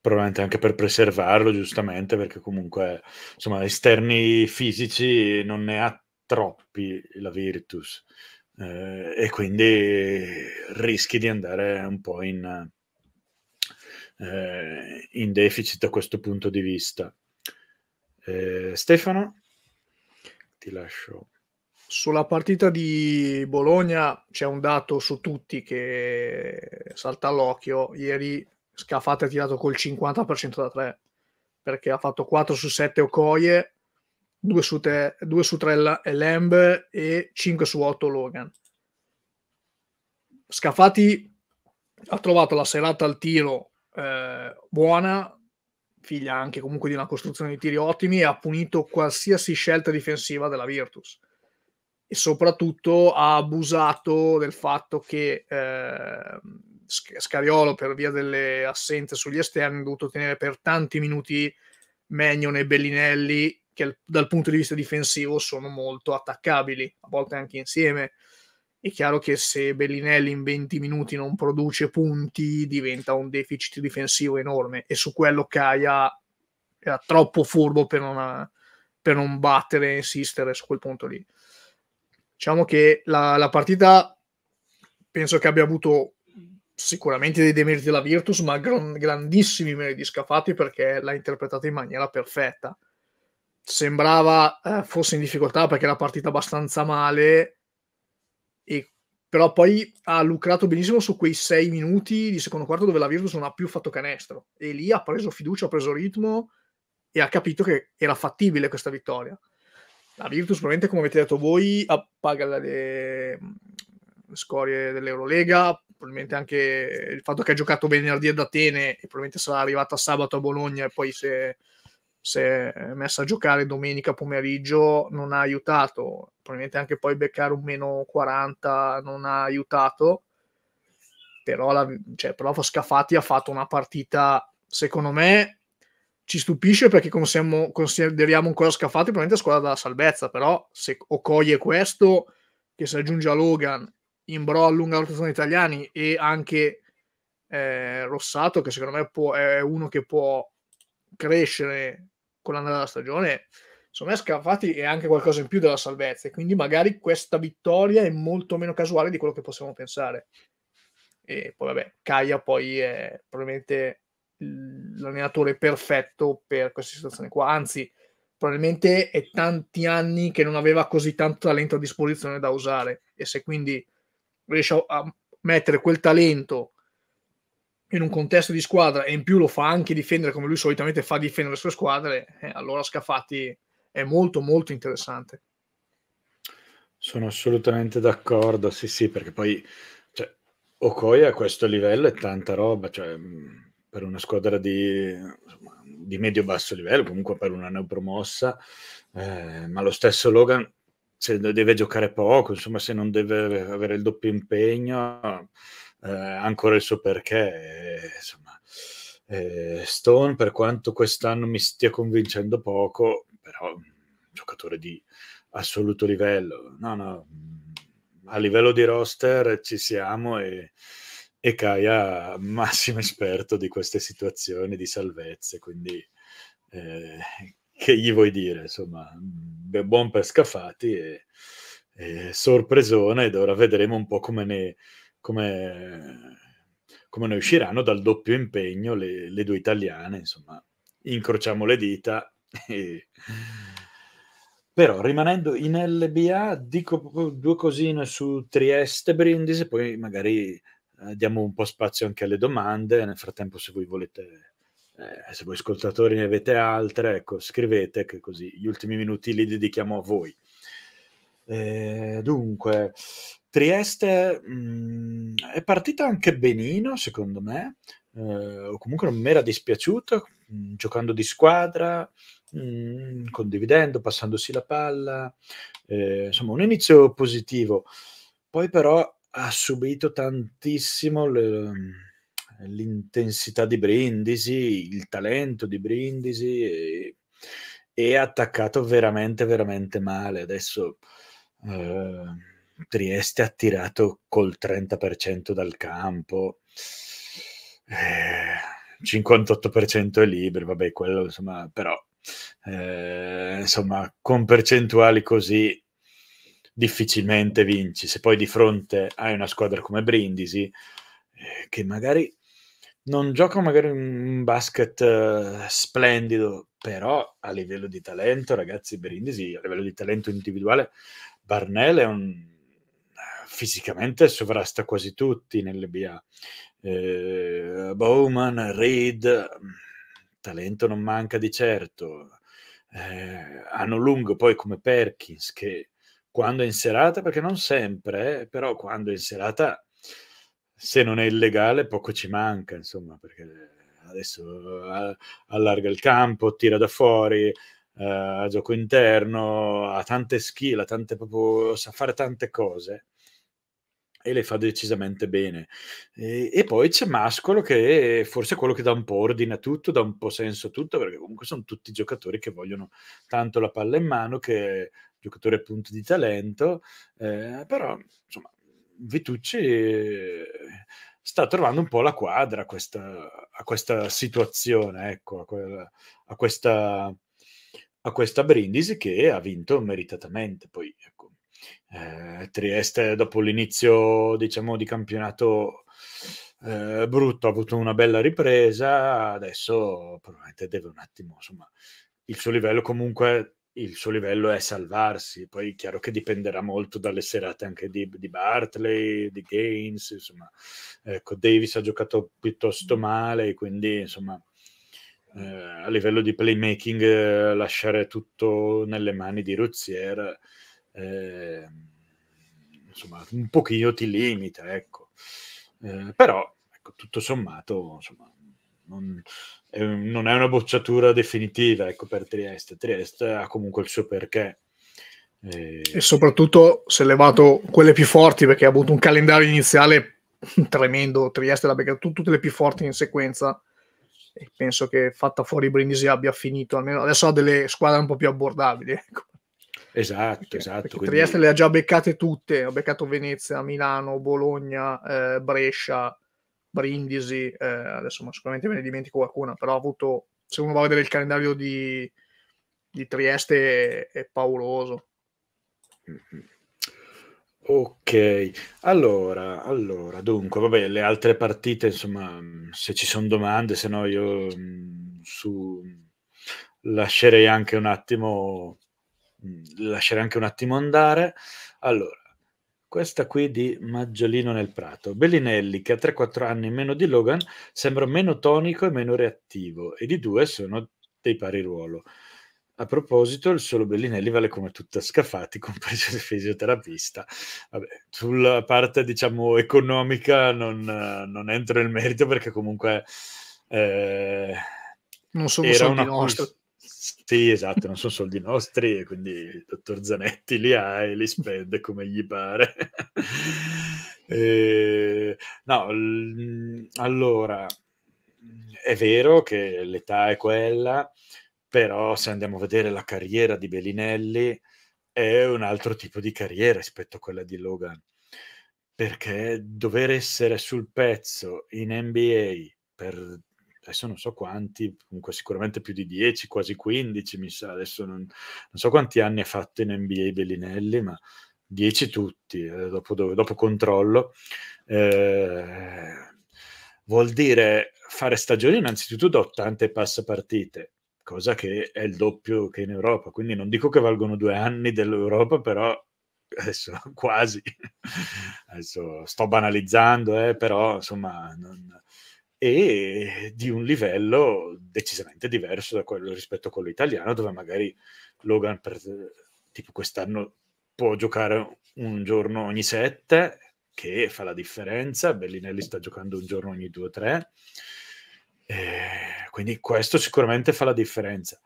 probabilmente anche per preservarlo giustamente perché comunque insomma esterni fisici non ne ha troppi la Virtus eh, e quindi rischi di andare un po' in, eh, in deficit da questo punto di vista. Eh, Stefano, ti lascio. Sulla partita di Bologna c'è un dato su tutti che salta all'occhio. Ieri Scafate ha tirato col 50% da 3 perché ha fatto 4 su 7 Okoye 2 su, 3, 2 su 3 eh, Lamb e 5 su 8 Logan. Scafati ha trovato la serata al tiro eh, buona, figlia anche comunque di una costruzione di tiri ottimi, e ha punito qualsiasi scelta difensiva della Virtus. E soprattutto ha abusato del fatto che eh, Scariolo, per via delle assenze sugli esterni, ha dovuto tenere per tanti minuti Megnon e Bellinelli che dal punto di vista difensivo sono molto attaccabili, a volte anche insieme. È chiaro che se Bellinelli in 20 minuti non produce punti diventa un deficit difensivo enorme e su quello Kaya era troppo furbo per non, per non battere e insistere su quel punto lì. Diciamo che la, la partita penso che abbia avuto sicuramente dei demeriti della Virtus, ma gran, grandissimi meriti scaffati perché l'ha interpretata in maniera perfetta sembrava eh, fosse in difficoltà perché era partita abbastanza male, e, però poi ha lucrato benissimo su quei sei minuti di secondo quarto dove la Virtus non ha più fatto canestro e lì ha preso fiducia, ha preso ritmo e ha capito che era fattibile questa vittoria. La Virtus, probabilmente, come avete detto voi, appaga ah, le, scorie dell'Eurolega, probabilmente anche il fatto che ha giocato venerdì ad Atene e probabilmente sarà arrivata sabato a Bologna e poi se si è messa a giocare domenica pomeriggio, non ha aiutato, probabilmente anche poi beccare un meno 40 non ha aiutato, però, la, cioè, però Scafati ha fatto una partita, secondo me, ci stupisce perché consiamo, consideriamo ancora Scafati probabilmente squadra della salvezza, però se Okoye questo, che si aggiunge a Logan, in bro allunga la rotazione italiani e anche eh, Rossato, che secondo me può, è uno che può crescere con l'andare della stagione, secondo me Scarfati è anche qualcosa in più della salvezza e quindi magari questa vittoria è molto meno casuale di quello che possiamo pensare. E poi vabbè, Caia poi è probabilmente l'allenatore perfetto per questa situazione qua, anzi probabilmente è tanti anni che non aveva così tanto talento a disposizione da usare e se quindi riesce a mettere quel talento in un contesto di squadra e in più lo fa anche difendere come lui solitamente fa difendere le sue squadre, eh, allora Scafatti è molto molto interessante. Sono assolutamente d'accordo, sì sì, perché poi cioè, Okoye a questo livello è tanta roba, cioè, mm, per una squadra di, di medio-basso livello, comunque per una neopromossa, eh, ma lo stesso Logan se deve giocare poco, insomma se non deve avere il doppio impegno eh, ancora il suo perché. Eh, insomma, eh, Stone, per quanto quest'anno mi stia convincendo poco, però mm, giocatore di assoluto livello. No, no, mm, a livello di roster ci siamo e, e Kaya massimo esperto di queste situazioni di salvezze, quindi eh, che gli vuoi dire? Insomma, mm, buon per scafati e, e sorpresona ed ora vedremo un po' come ne come, come ne usciranno dal doppio impegno le, le due italiane, insomma, incrociamo le dita. E... Però rimanendo in LBA, dico due cosine su Trieste e Brindisi, poi magari eh, diamo un po' spazio anche alle domande. Nel frattempo, se voi volete, eh, se voi ascoltatori ne avete altre, ecco, scrivete che così gli ultimi minuti li dedichiamo a voi. Eh, dunque, Trieste mh, mm, è partita anche benino, secondo me, eh, o comunque non mi era dispiaciuto, mh, mm, giocando di squadra, mh, mm, condividendo, passandosi la palla, eh, insomma un inizio positivo. Poi però ha subito tantissimo le, l'intensità di Brindisi, il talento di Brindisi e, e attaccato veramente, veramente male. Adesso... Eh, Trieste ha tirato col 30% dal campo, eh, 58% è libero, vabbè, quello insomma, però eh, insomma, con percentuali così difficilmente vinci. Se poi di fronte hai una squadra come Brindisi, eh, che magari non gioca magari un basket eh, splendido, però a livello di talento, ragazzi, Brindisi, a livello di talento individuale, Barnell è un fisicamente sovrasta quasi tutti nell'BA. Eh, Bowman, Reed, mm, talento non manca di certo. Eh, hanno lungo poi come Perkins che quando è in serata, perché non sempre, eh, però quando è in serata, se non è illegale, poco ci manca, insomma, perché adesso eh, allarga il campo, tira da fuori, eh, gioco interno, ha tante skill, ha tante, proprio, sa fare tante cose e le fa decisamente bene. E, e, poi c'è Mascolo che è forse quello che dà un po' ordine a tutto, dà un po' senso a tutto, perché comunque sono tutti giocatori che vogliono tanto la palla in mano, che giocatore appunto di talento, eh, però insomma Vitucci eh, sta trovando un po' la quadra a questa, a questa situazione, ecco, a, quella, a, questa, a questa Brindisi che ha vinto meritatamente. Poi ecco, eh, Trieste dopo l'inizio diciamo di campionato eh, brutto ha avuto una bella ripresa adesso probabilmente deve un attimo insomma il suo livello comunque il suo livello è salvarsi poi chiaro che dipenderà molto dalle serate anche di, di Bartley di Gaines insomma ecco Davis ha giocato piuttosto male quindi insomma eh, a livello di playmaking eh, lasciare tutto nelle mani di Ruzzier eh, insomma, un pochino ti limita, ecco. Eh, però, ecco, tutto sommato, insomma, non, eh, non, è una bocciatura definitiva, ecco, per Trieste. Trieste ha comunque il suo perché. Eh, e soprattutto si è levato quelle più forti perché ha avuto un calendario iniziale tremendo. Trieste l'ha beccato tutte le più forti in sequenza e penso che fatta fuori Brindisi abbia finito. Almeno adesso ha delle squadre un po' più abbordabili. Ecco. Esatto, perché, esatto. Perché quindi... Trieste le ha già beccate tutte, ha beccato Venezia, Milano, Bologna, eh, Brescia, Brindisi, eh, adesso sicuramente me ne dimentico qualcuna, però ho avuto, se uno va a vedere il calendario di, di Trieste è, è pauroso. Mm-hmm. Ok, allora, allora, dunque, vabbè, le altre partite, insomma, mm, se ci sono domande, se no io mm, su... lascerei anche un attimo lasciare anche un attimo andare. Allora, questa qui di Maggiolino nel Prato. Bellinelli, che ha 3-4 anni meno di Logan, sembra meno tonico e meno reattivo, ed i due sono dei pari ruolo. A proposito, il solo Bellinelli vale come tutta Scafati, compreso il fisioterapista. Vabbè, sulla parte, diciamo, economica non, non, entro nel merito perché comunque... Eh, non sono soldi una... nostri. Sì, esatto, non sono soldi nostri, e quindi il dottor Zanetti li ha e li spende come gli pare. e, no, l- allora, è vero che l'età è quella, però se andiamo a vedere la carriera di Bellinelli è un altro tipo di carriera rispetto a quella di Logan, perché dover essere sul pezzo in NBA per adesso non so quanti, comunque sicuramente più di 10, quasi 15, mi sa, adesso non, non so quanti anni ha fatto in NBA Bellinelli, ma 10 tutti, eh, dopo, dopo, controllo. Eh, vuol dire fare stagioni innanzitutto da 80 e passa partite, cosa che è il doppio che in Europa, quindi non dico che valgono due anni dell'Europa, però adesso quasi, adesso sto banalizzando, eh, però insomma... Non, e di un livello decisamente diverso da quello rispetto a quello italiano, dove magari Logan per, tipo quest'anno può giocare un giorno ogni sette, che fa la differenza, Bellinelli sta giocando un giorno ogni due o tre, eh, quindi questo sicuramente fa la differenza.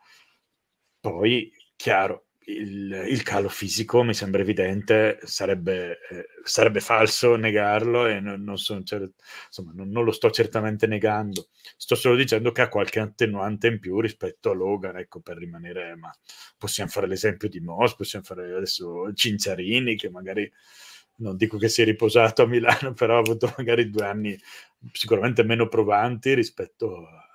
Poi, chiaro, il, il, calo fisico mi sembra evidente, sarebbe, eh, sarebbe falso negarlo e non, non, sono, cioè, insomma, non, non, lo sto certamente negando, sto solo dicendo che ha qualche attenuante in più rispetto a Logan, ecco, per rimanere, ma possiamo fare l'esempio di Moss, possiamo fare adesso Cinciarini che magari non dico che si è riposato a Milano, però ha avuto magari due anni sicuramente meno provanti rispetto a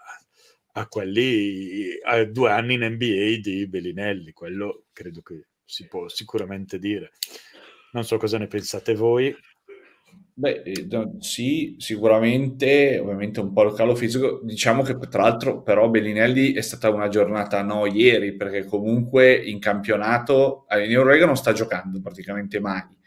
a quelli a due anni in NBA di Bellinelli, quello credo che si può sicuramente dire. Non so cosa ne pensate voi. Beh, eh, sì, sicuramente, ovviamente un po' il calo fisico. Diciamo che tra l'altro però Bellinelli è stata una giornata no ieri, perché comunque in campionato in Eurolega non sta giocando praticamente mai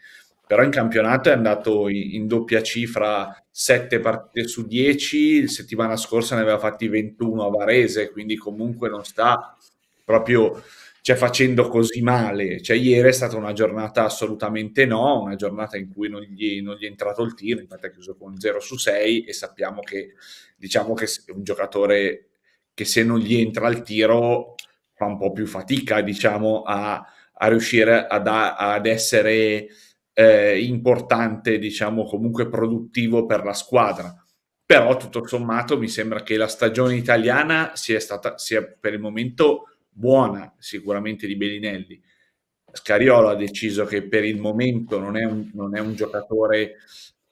però in campionato è andato in, doppia cifra 7 partite su 10, la settimana scorsa ne aveva fatti 21 a Varese, quindi comunque non sta proprio cioè, facendo così male. Cioè, ieri è stata una giornata assolutamente no, una giornata in cui non gli, non gli è entrato il tiro, infatti ha chiuso con 0 su 6 e sappiamo che, diciamo che è un giocatore che se non gli entra il tiro fa un po' più fatica diciamo, a, a riuscire ad, ad essere eh, importante, diciamo comunque produttivo per la squadra. Però tutto sommato mi sembra che la stagione italiana sia stata sia per il momento buona, sicuramente di Belinelli. Scariolo ha deciso che per il momento non è un, non è un giocatore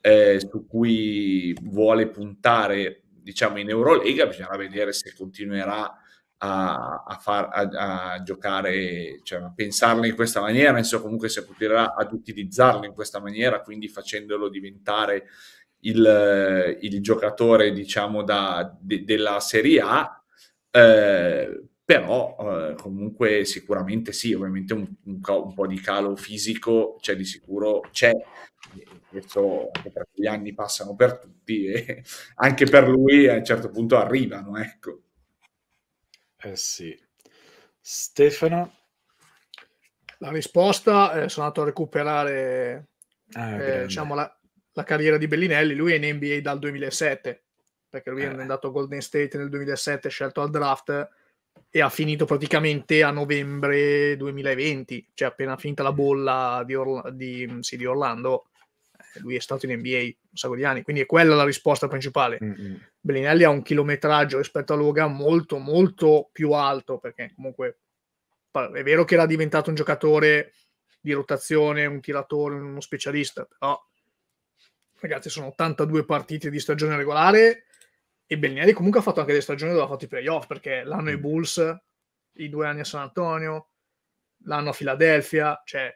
eh, su cui vuole puntare diciamo in Eurolega, bisognerà vedere se continuerà a, a, far, a, a giocare, cioè a pensarlo in questa maniera, insomma comunque si continuerà ad utilizzarle in questa maniera, quindi facendolo diventare il, il giocatore diciamo da, de, della Serie A, eh, però eh, comunque sicuramente sì, ovviamente un, un, un, po' di calo fisico c'è di sicuro, c'è, questo gli anni passano per tutti e anche per lui a un certo punto arrivano, ecco. Eh sì. Stefano? La risposta, eh, sono andato a recuperare ah, eh, diciamo la, la, carriera di Bellinelli, lui è in NBA dal 2007, perché lui eh. è andato a Golden State nel 2007, scelto al draft e ha finito praticamente a novembre 2020, cioè appena finita la bolla di, Orla- di, sì, di Orlando lui è stato in NBA un sacco di anni, quindi è quella la risposta principale. Mm-hmm. Bellinelli ha un chilometraggio rispetto a Logan molto, molto più alto, perché comunque è vero che era diventato un giocatore di rotazione, un tiratore, uno specialista, però ragazzi sono 82 partite di stagione regolare e Bellinelli comunque ha fatto anche delle stagioni dove ha fatto i playoff, perché l'anno i mm. Bulls, i due anni a San Antonio, l'hanno a Filadelfia, cioè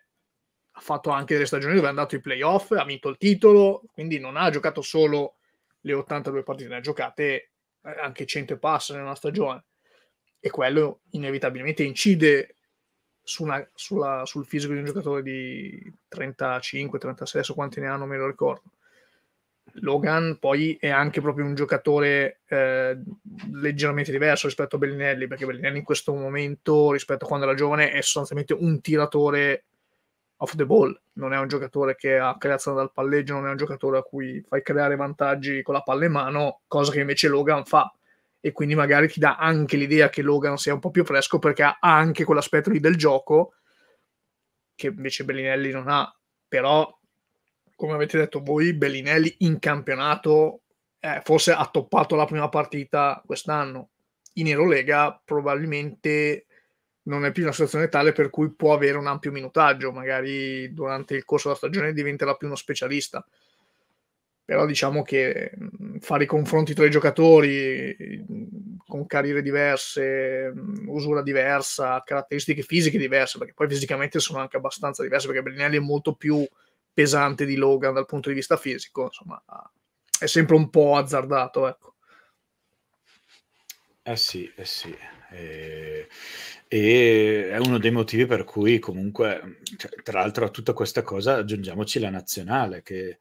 ha fatto anche delle stagioni dove è andato ai playoff, ha vinto il titolo, quindi non ha giocato solo le 82 partite, ne ha giocate eh, anche 100 e passa nella stagione. E quello inevitabilmente incide sulla, sulla, sul fisico di un giocatore di 35, 36, adesso quanti ne hanno me lo ricordo. Logan poi è anche proprio un giocatore eh, leggermente diverso rispetto a Bellinelli, perché Bellinelli in questo momento, rispetto a quando era giovane, è sostanzialmente un tiratore off the ball, non è un giocatore che ha creazione dal palleggio, non è un giocatore a cui fai creare vantaggi con la palla in mano, cosa che invece Logan fa. E quindi magari ti dà anche l'idea che Logan sia un po' più fresco perché ha anche quell'aspetto lì del gioco che invece Bellinelli non ha. Però, come avete detto voi, Bellinelli in campionato eh, forse ha toppato la prima partita quest'anno. In Eurolega probabilmente non è più una situazione tale per cui può avere un ampio minutaggio, magari durante il corso della stagione diventerà più uno specialista. Però diciamo che mm, fare i confronti tra i giocatori mm, con carriere diverse, mm, usura diversa, caratteristiche fisiche diverse, perché poi fisicamente sono anche abbastanza diverse, perché Brinelli è molto più pesante di Logan dal punto di vista fisico, insomma, è sempre un po' azzardato, ecco. Eh sì, eh sì. Eh, e è uno dei motivi per cui comunque, cioè, tra l'altro a tutta questa cosa aggiungiamoci la nazionale, che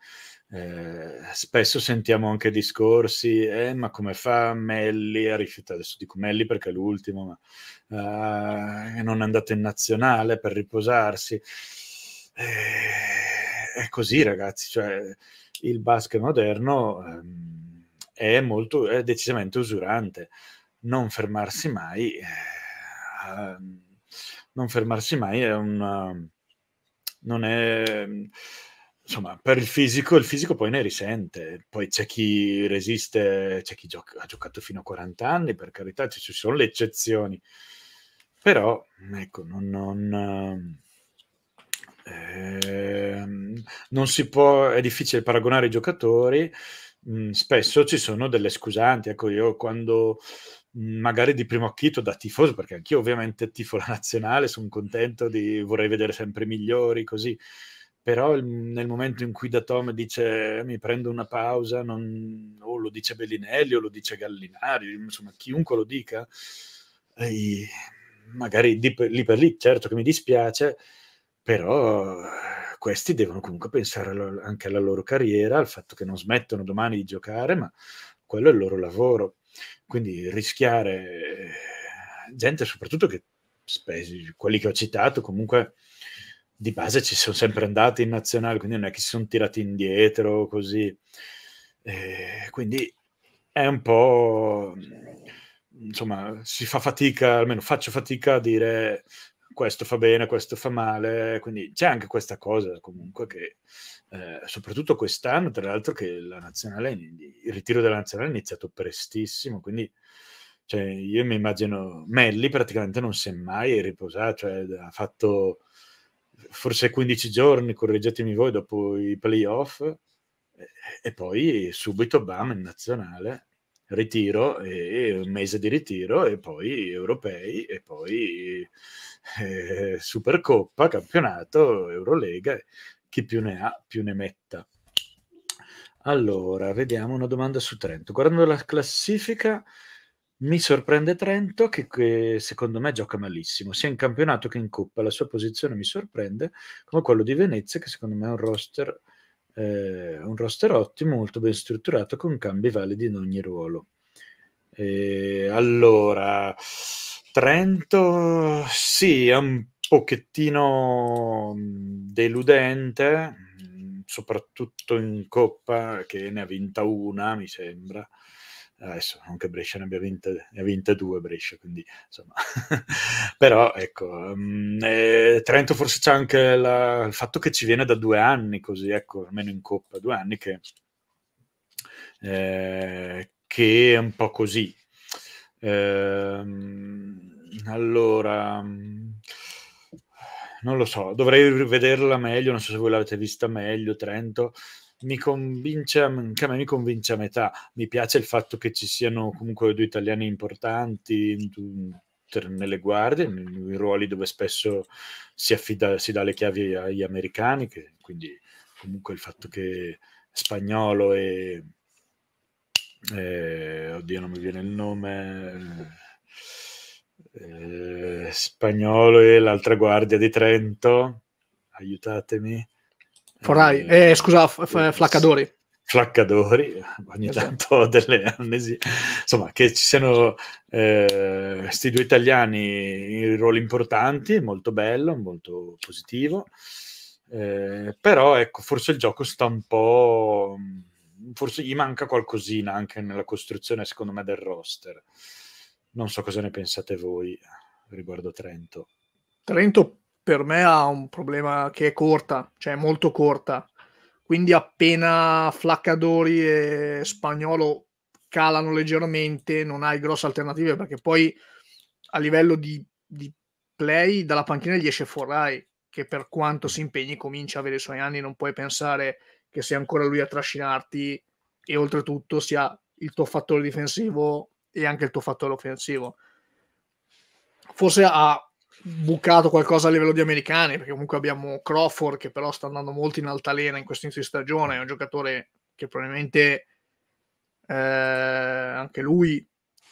eh, spesso sentiamo anche discorsi, eh, ma come fa Melli a rifiutare, adesso dico Melli perché è l'ultimo, ma eh, non è andato in nazionale per riposarsi. Eh, è così ragazzi, cioè, il basket moderno ehm, è, molto, è decisamente usurante. Non fermarsi mai eh, Ehm, non fermarsi mai è un... Ehm, non è... Ehm, insomma, per il fisico, il fisico poi ne risente. Poi c'è chi resiste, c'è chi gioca, ha giocato fino a 40 anni, per carità, ci, sono le eccezioni. Però, ecco, non, non eh, non si può, è difficile paragonare i giocatori, mh, mm, spesso ci sono delle scusanti. Ecco, io quando magari di primo acchito da tifoso, perché anch'io ovviamente tifo la nazionale, sono contento di vorrei vedere sempre migliori così. Però il, nel momento in cui da Tom dice mi prendo una pausa, non, o lo dice Bellinelli o lo dice Gallinari, insomma chiunque lo dica, eh, magari di, lì per lì certo che mi dispiace, però questi devono comunque pensare anche alla loro carriera, al fatto che non smettono domani di giocare, ma quello è il loro lavoro quindi rischiare eh, gente, soprattutto che spesi, quelli che ho citato, comunque di base ci sono sempre andati in nazionale, quindi non è che si sono tirati indietro così. Eh, quindi è un po' insomma, si fa fatica, almeno faccio fatica a dire questo fa bene, questo fa male, quindi c'è anche questa cosa comunque che eh, soprattutto quest'anno, tra l'altro che la nazionale, il ritiro della nazionale è iniziato prestissimo, quindi cioè, io mi immagino Melli praticamente non si è mai riposato, cioè, ha fatto forse 15 giorni, correggetemi voi, dopo i playoff e, e poi subito bam in nazionale ritiro e, un mese di ritiro e poi europei e poi eh, Supercoppa, campionato, Eurolega, chi più ne ha più ne metta. Allora, vediamo una domanda su Trento. Guardando la classifica, mi sorprende Trento che, che, secondo me gioca malissimo, sia in campionato che in coppa. La sua posizione mi sorprende, come quello di Venezia che secondo me è un roster eh, un roster ottimo, molto ben strutturato, con cambi validi in ogni ruolo. E allora, Trento sì, è un pochettino mm, deludente, mm, soprattutto in Coppa, che ne ha vinta una, mi sembra adesso anche Brescia ne abbia vinte, ne ha vinte due Brescia, quindi insomma, però ecco, um, eh, Trento forse c'è anche la, il fatto che ci viene da due anni così, ecco, almeno in Coppa, due anni che, eh, che è un po' così. Eh, allora, mm, non lo so, dovrei rivederla meglio, non so se voi l'avete vista meglio, Trento mi convince, anche a me mi convince a metà. Mi piace il fatto che ci siano comunque due italiani importanti nelle guardie, in, ruoli dove spesso si, affida, si dà le chiavi agli americani, che, quindi comunque il fatto che spagnolo e... e eh, oddio, non mi viene il nome. Eh, spagnolo e l'altra guardia di Trento, aiutatemi Forai, eh, eh, scusa, f- eh, Flaccadori. Flaccadori, ogni esatto. tanto delle amnesie, insomma, che ci siano questi eh, due italiani in ruoli importanti, molto bello, molto positivo, eh, però ecco, forse il gioco sta un po', forse gli manca qualcosina anche nella costruzione, secondo me, del roster. Non so cosa ne pensate voi riguardo Trento. Trento per me ha un problema che è corta, cioè molto corta. Quindi appena Flaccadori e Spagnolo calano leggermente, non hai grosse alternative perché poi a livello di, di play dalla panchina gli esce Forrai che per quanto si impegni comincia a avere i suoi anni, non puoi pensare che sia ancora lui a trascinarti e oltretutto sia il tuo fattore difensivo e anche il tuo fattore offensivo. Forse ha bucato qualcosa a livello di americani, perché comunque abbiamo Crawford che però sta andando molto in altalena in questo inizio di stagione, è un giocatore che probabilmente eh, anche lui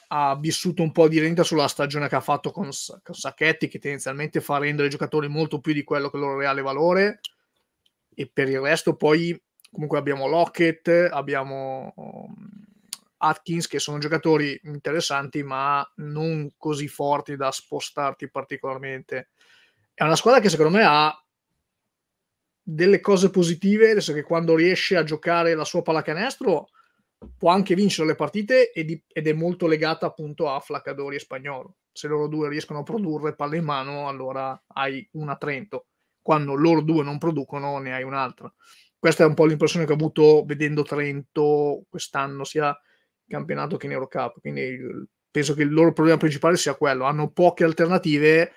ha vissuto un po' di renta sulla stagione che ha fatto con, con Sacchetti, che tendenzialmente fa rendere i giocatori molto più di quello che è il loro reale valore, e per il resto poi comunque abbiamo Lockett, abbiamo... Um, Atkins, che sono giocatori interessanti, ma non così forti da spostarti particolarmente. È una squadra che secondo me ha delle cose positive, adesso che quando riesce a giocare la sua pallacanestro può anche vincere le partite ed, è molto legata appunto a Flaccadori e Spagnolo. Se loro due riescono a produrre palle in mano, allora hai una Trento. Quando loro due non producono, ne hai un'altra. Questa è un po' l'impressione che ho avuto vedendo Trento quest'anno, sia campionato che in Eurocup. Quindi penso che il loro problema principale sia quello: hanno poche alternative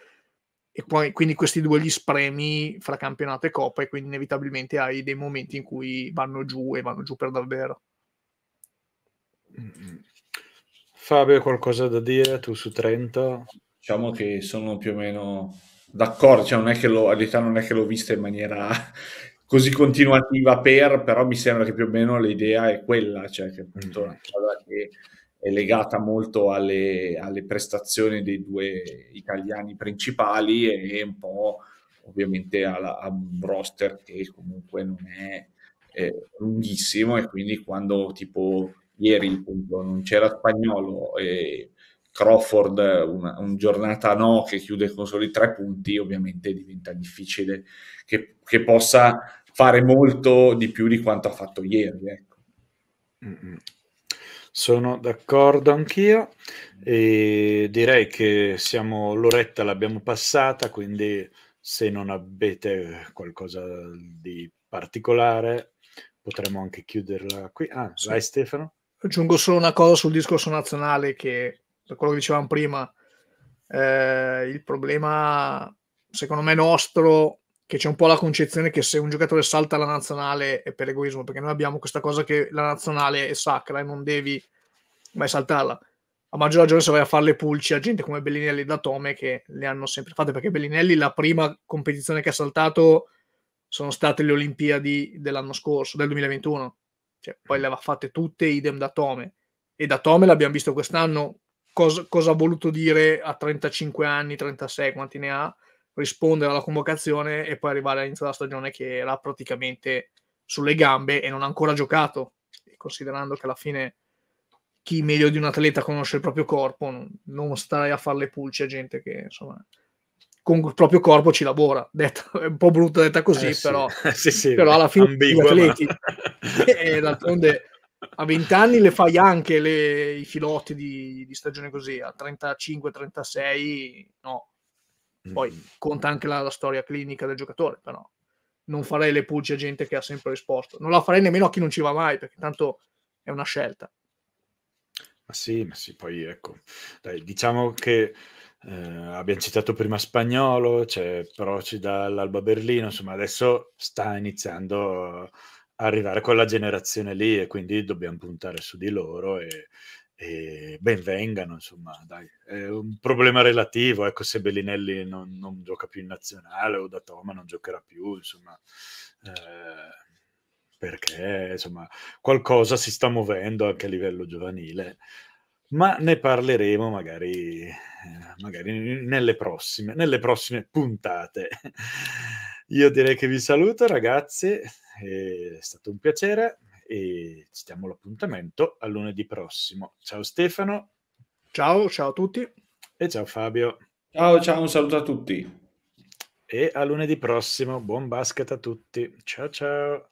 e poi, quindi questi due gli spremi fra campionato e coppa, e quindi inevitabilmente hai dei momenti in cui vanno giù e vanno giù per davvero. Fabio, qualcosa da dire tu su Trento? Diciamo che sono più o meno d'accordo, cioè non è che lo, non è che l'ho vista in maniera così continuativa per, però mi sembra che più o meno l'idea è quella, cioè che appunto è mm. una cosa che è legata molto alle, alle prestazioni dei due italiani principali e un po' ovviamente alla, a un roster che comunque non è eh, lunghissimo e quindi quando tipo ieri appunto non c'era spagnolo e Crawford una, un giornata no che chiude con soli tre punti ovviamente diventa difficile che, che possa fare molto di più di quanto ha fatto ieri. Ecco. Sono d'accordo anch'io e direi che siamo l'oretta l'abbiamo passata, quindi se non avete qualcosa di particolare potremmo anche chiuderla qui. Ah, sì. vai Stefano. Aggiungo solo una cosa sul discorso nazionale che da quello che dicevamo prima, eh, il problema secondo me nostro che c'è un po' la concezione che se un giocatore salta la nazionale è per egoismo, perché noi abbiamo questa cosa che la nazionale è sacra e non devi mai saltarla. A maggior ragione se vai a fare le pulci a gente come Bellinelli da Tome che le hanno sempre fatte, perché Bellinelli la prima competizione che ha saltato sono state le Olimpiadi dell'anno scorso, del 2021. Cioè, poi le aveva fatte tutte idem da Tome. E da Tome l'abbiamo visto quest'anno cosa, cosa ha voluto dire a 35 anni, 36, quanti ne ha, rispondere alla convocazione e poi arrivare all'inizio della stagione che era praticamente sulle gambe e non ha ancora giocato, e considerando che alla fine chi meglio di un atleta conosce il proprio corpo, non, non starei a fare le pulce a gente che insomma con il proprio corpo ci lavora, detta, è un po' brutta detta così, eh, però, sì. Eh sì, sì, però alla fine ambigua, gli atleti, ma... e d'altronde a 20 anni le fai anche le, i filotti di, di stagione così, a 35-36 no, Mm, poi mm. conta anche la, la, storia clinica del giocatore, però non farei le pulci a gente che ha sempre risposto. Non la farei nemmeno a chi non ci va mai, perché tanto è una scelta. Ma sì, ma sì, poi ecco, Dai, diciamo che eh, abbiamo citato prima Spagnolo, c'è cioè Proci dall'Alba Berlino, insomma adesso sta iniziando... a arrivare quella generazione lì e quindi dobbiamo puntare su di loro e e ben vengano, insomma, dai. È un problema relativo, ecco, se Bellinelli non, non gioca più in nazionale o da Toma non giocherà più, insomma, eh, perché, insomma, qualcosa si sta muovendo anche a livello giovanile, ma ne parleremo magari, eh, magari nelle, prossime, nelle prossime puntate. Io direi che vi saluto, ragazzi, è stato un piacere e ci diamo l'appuntamento a lunedì prossimo. Ciao Stefano. Ciao, ciao a tutti. E ciao Fabio. Ciao, ciao, un saluto a tutti. E a lunedì prossimo. Buon basket a tutti. Ciao, ciao.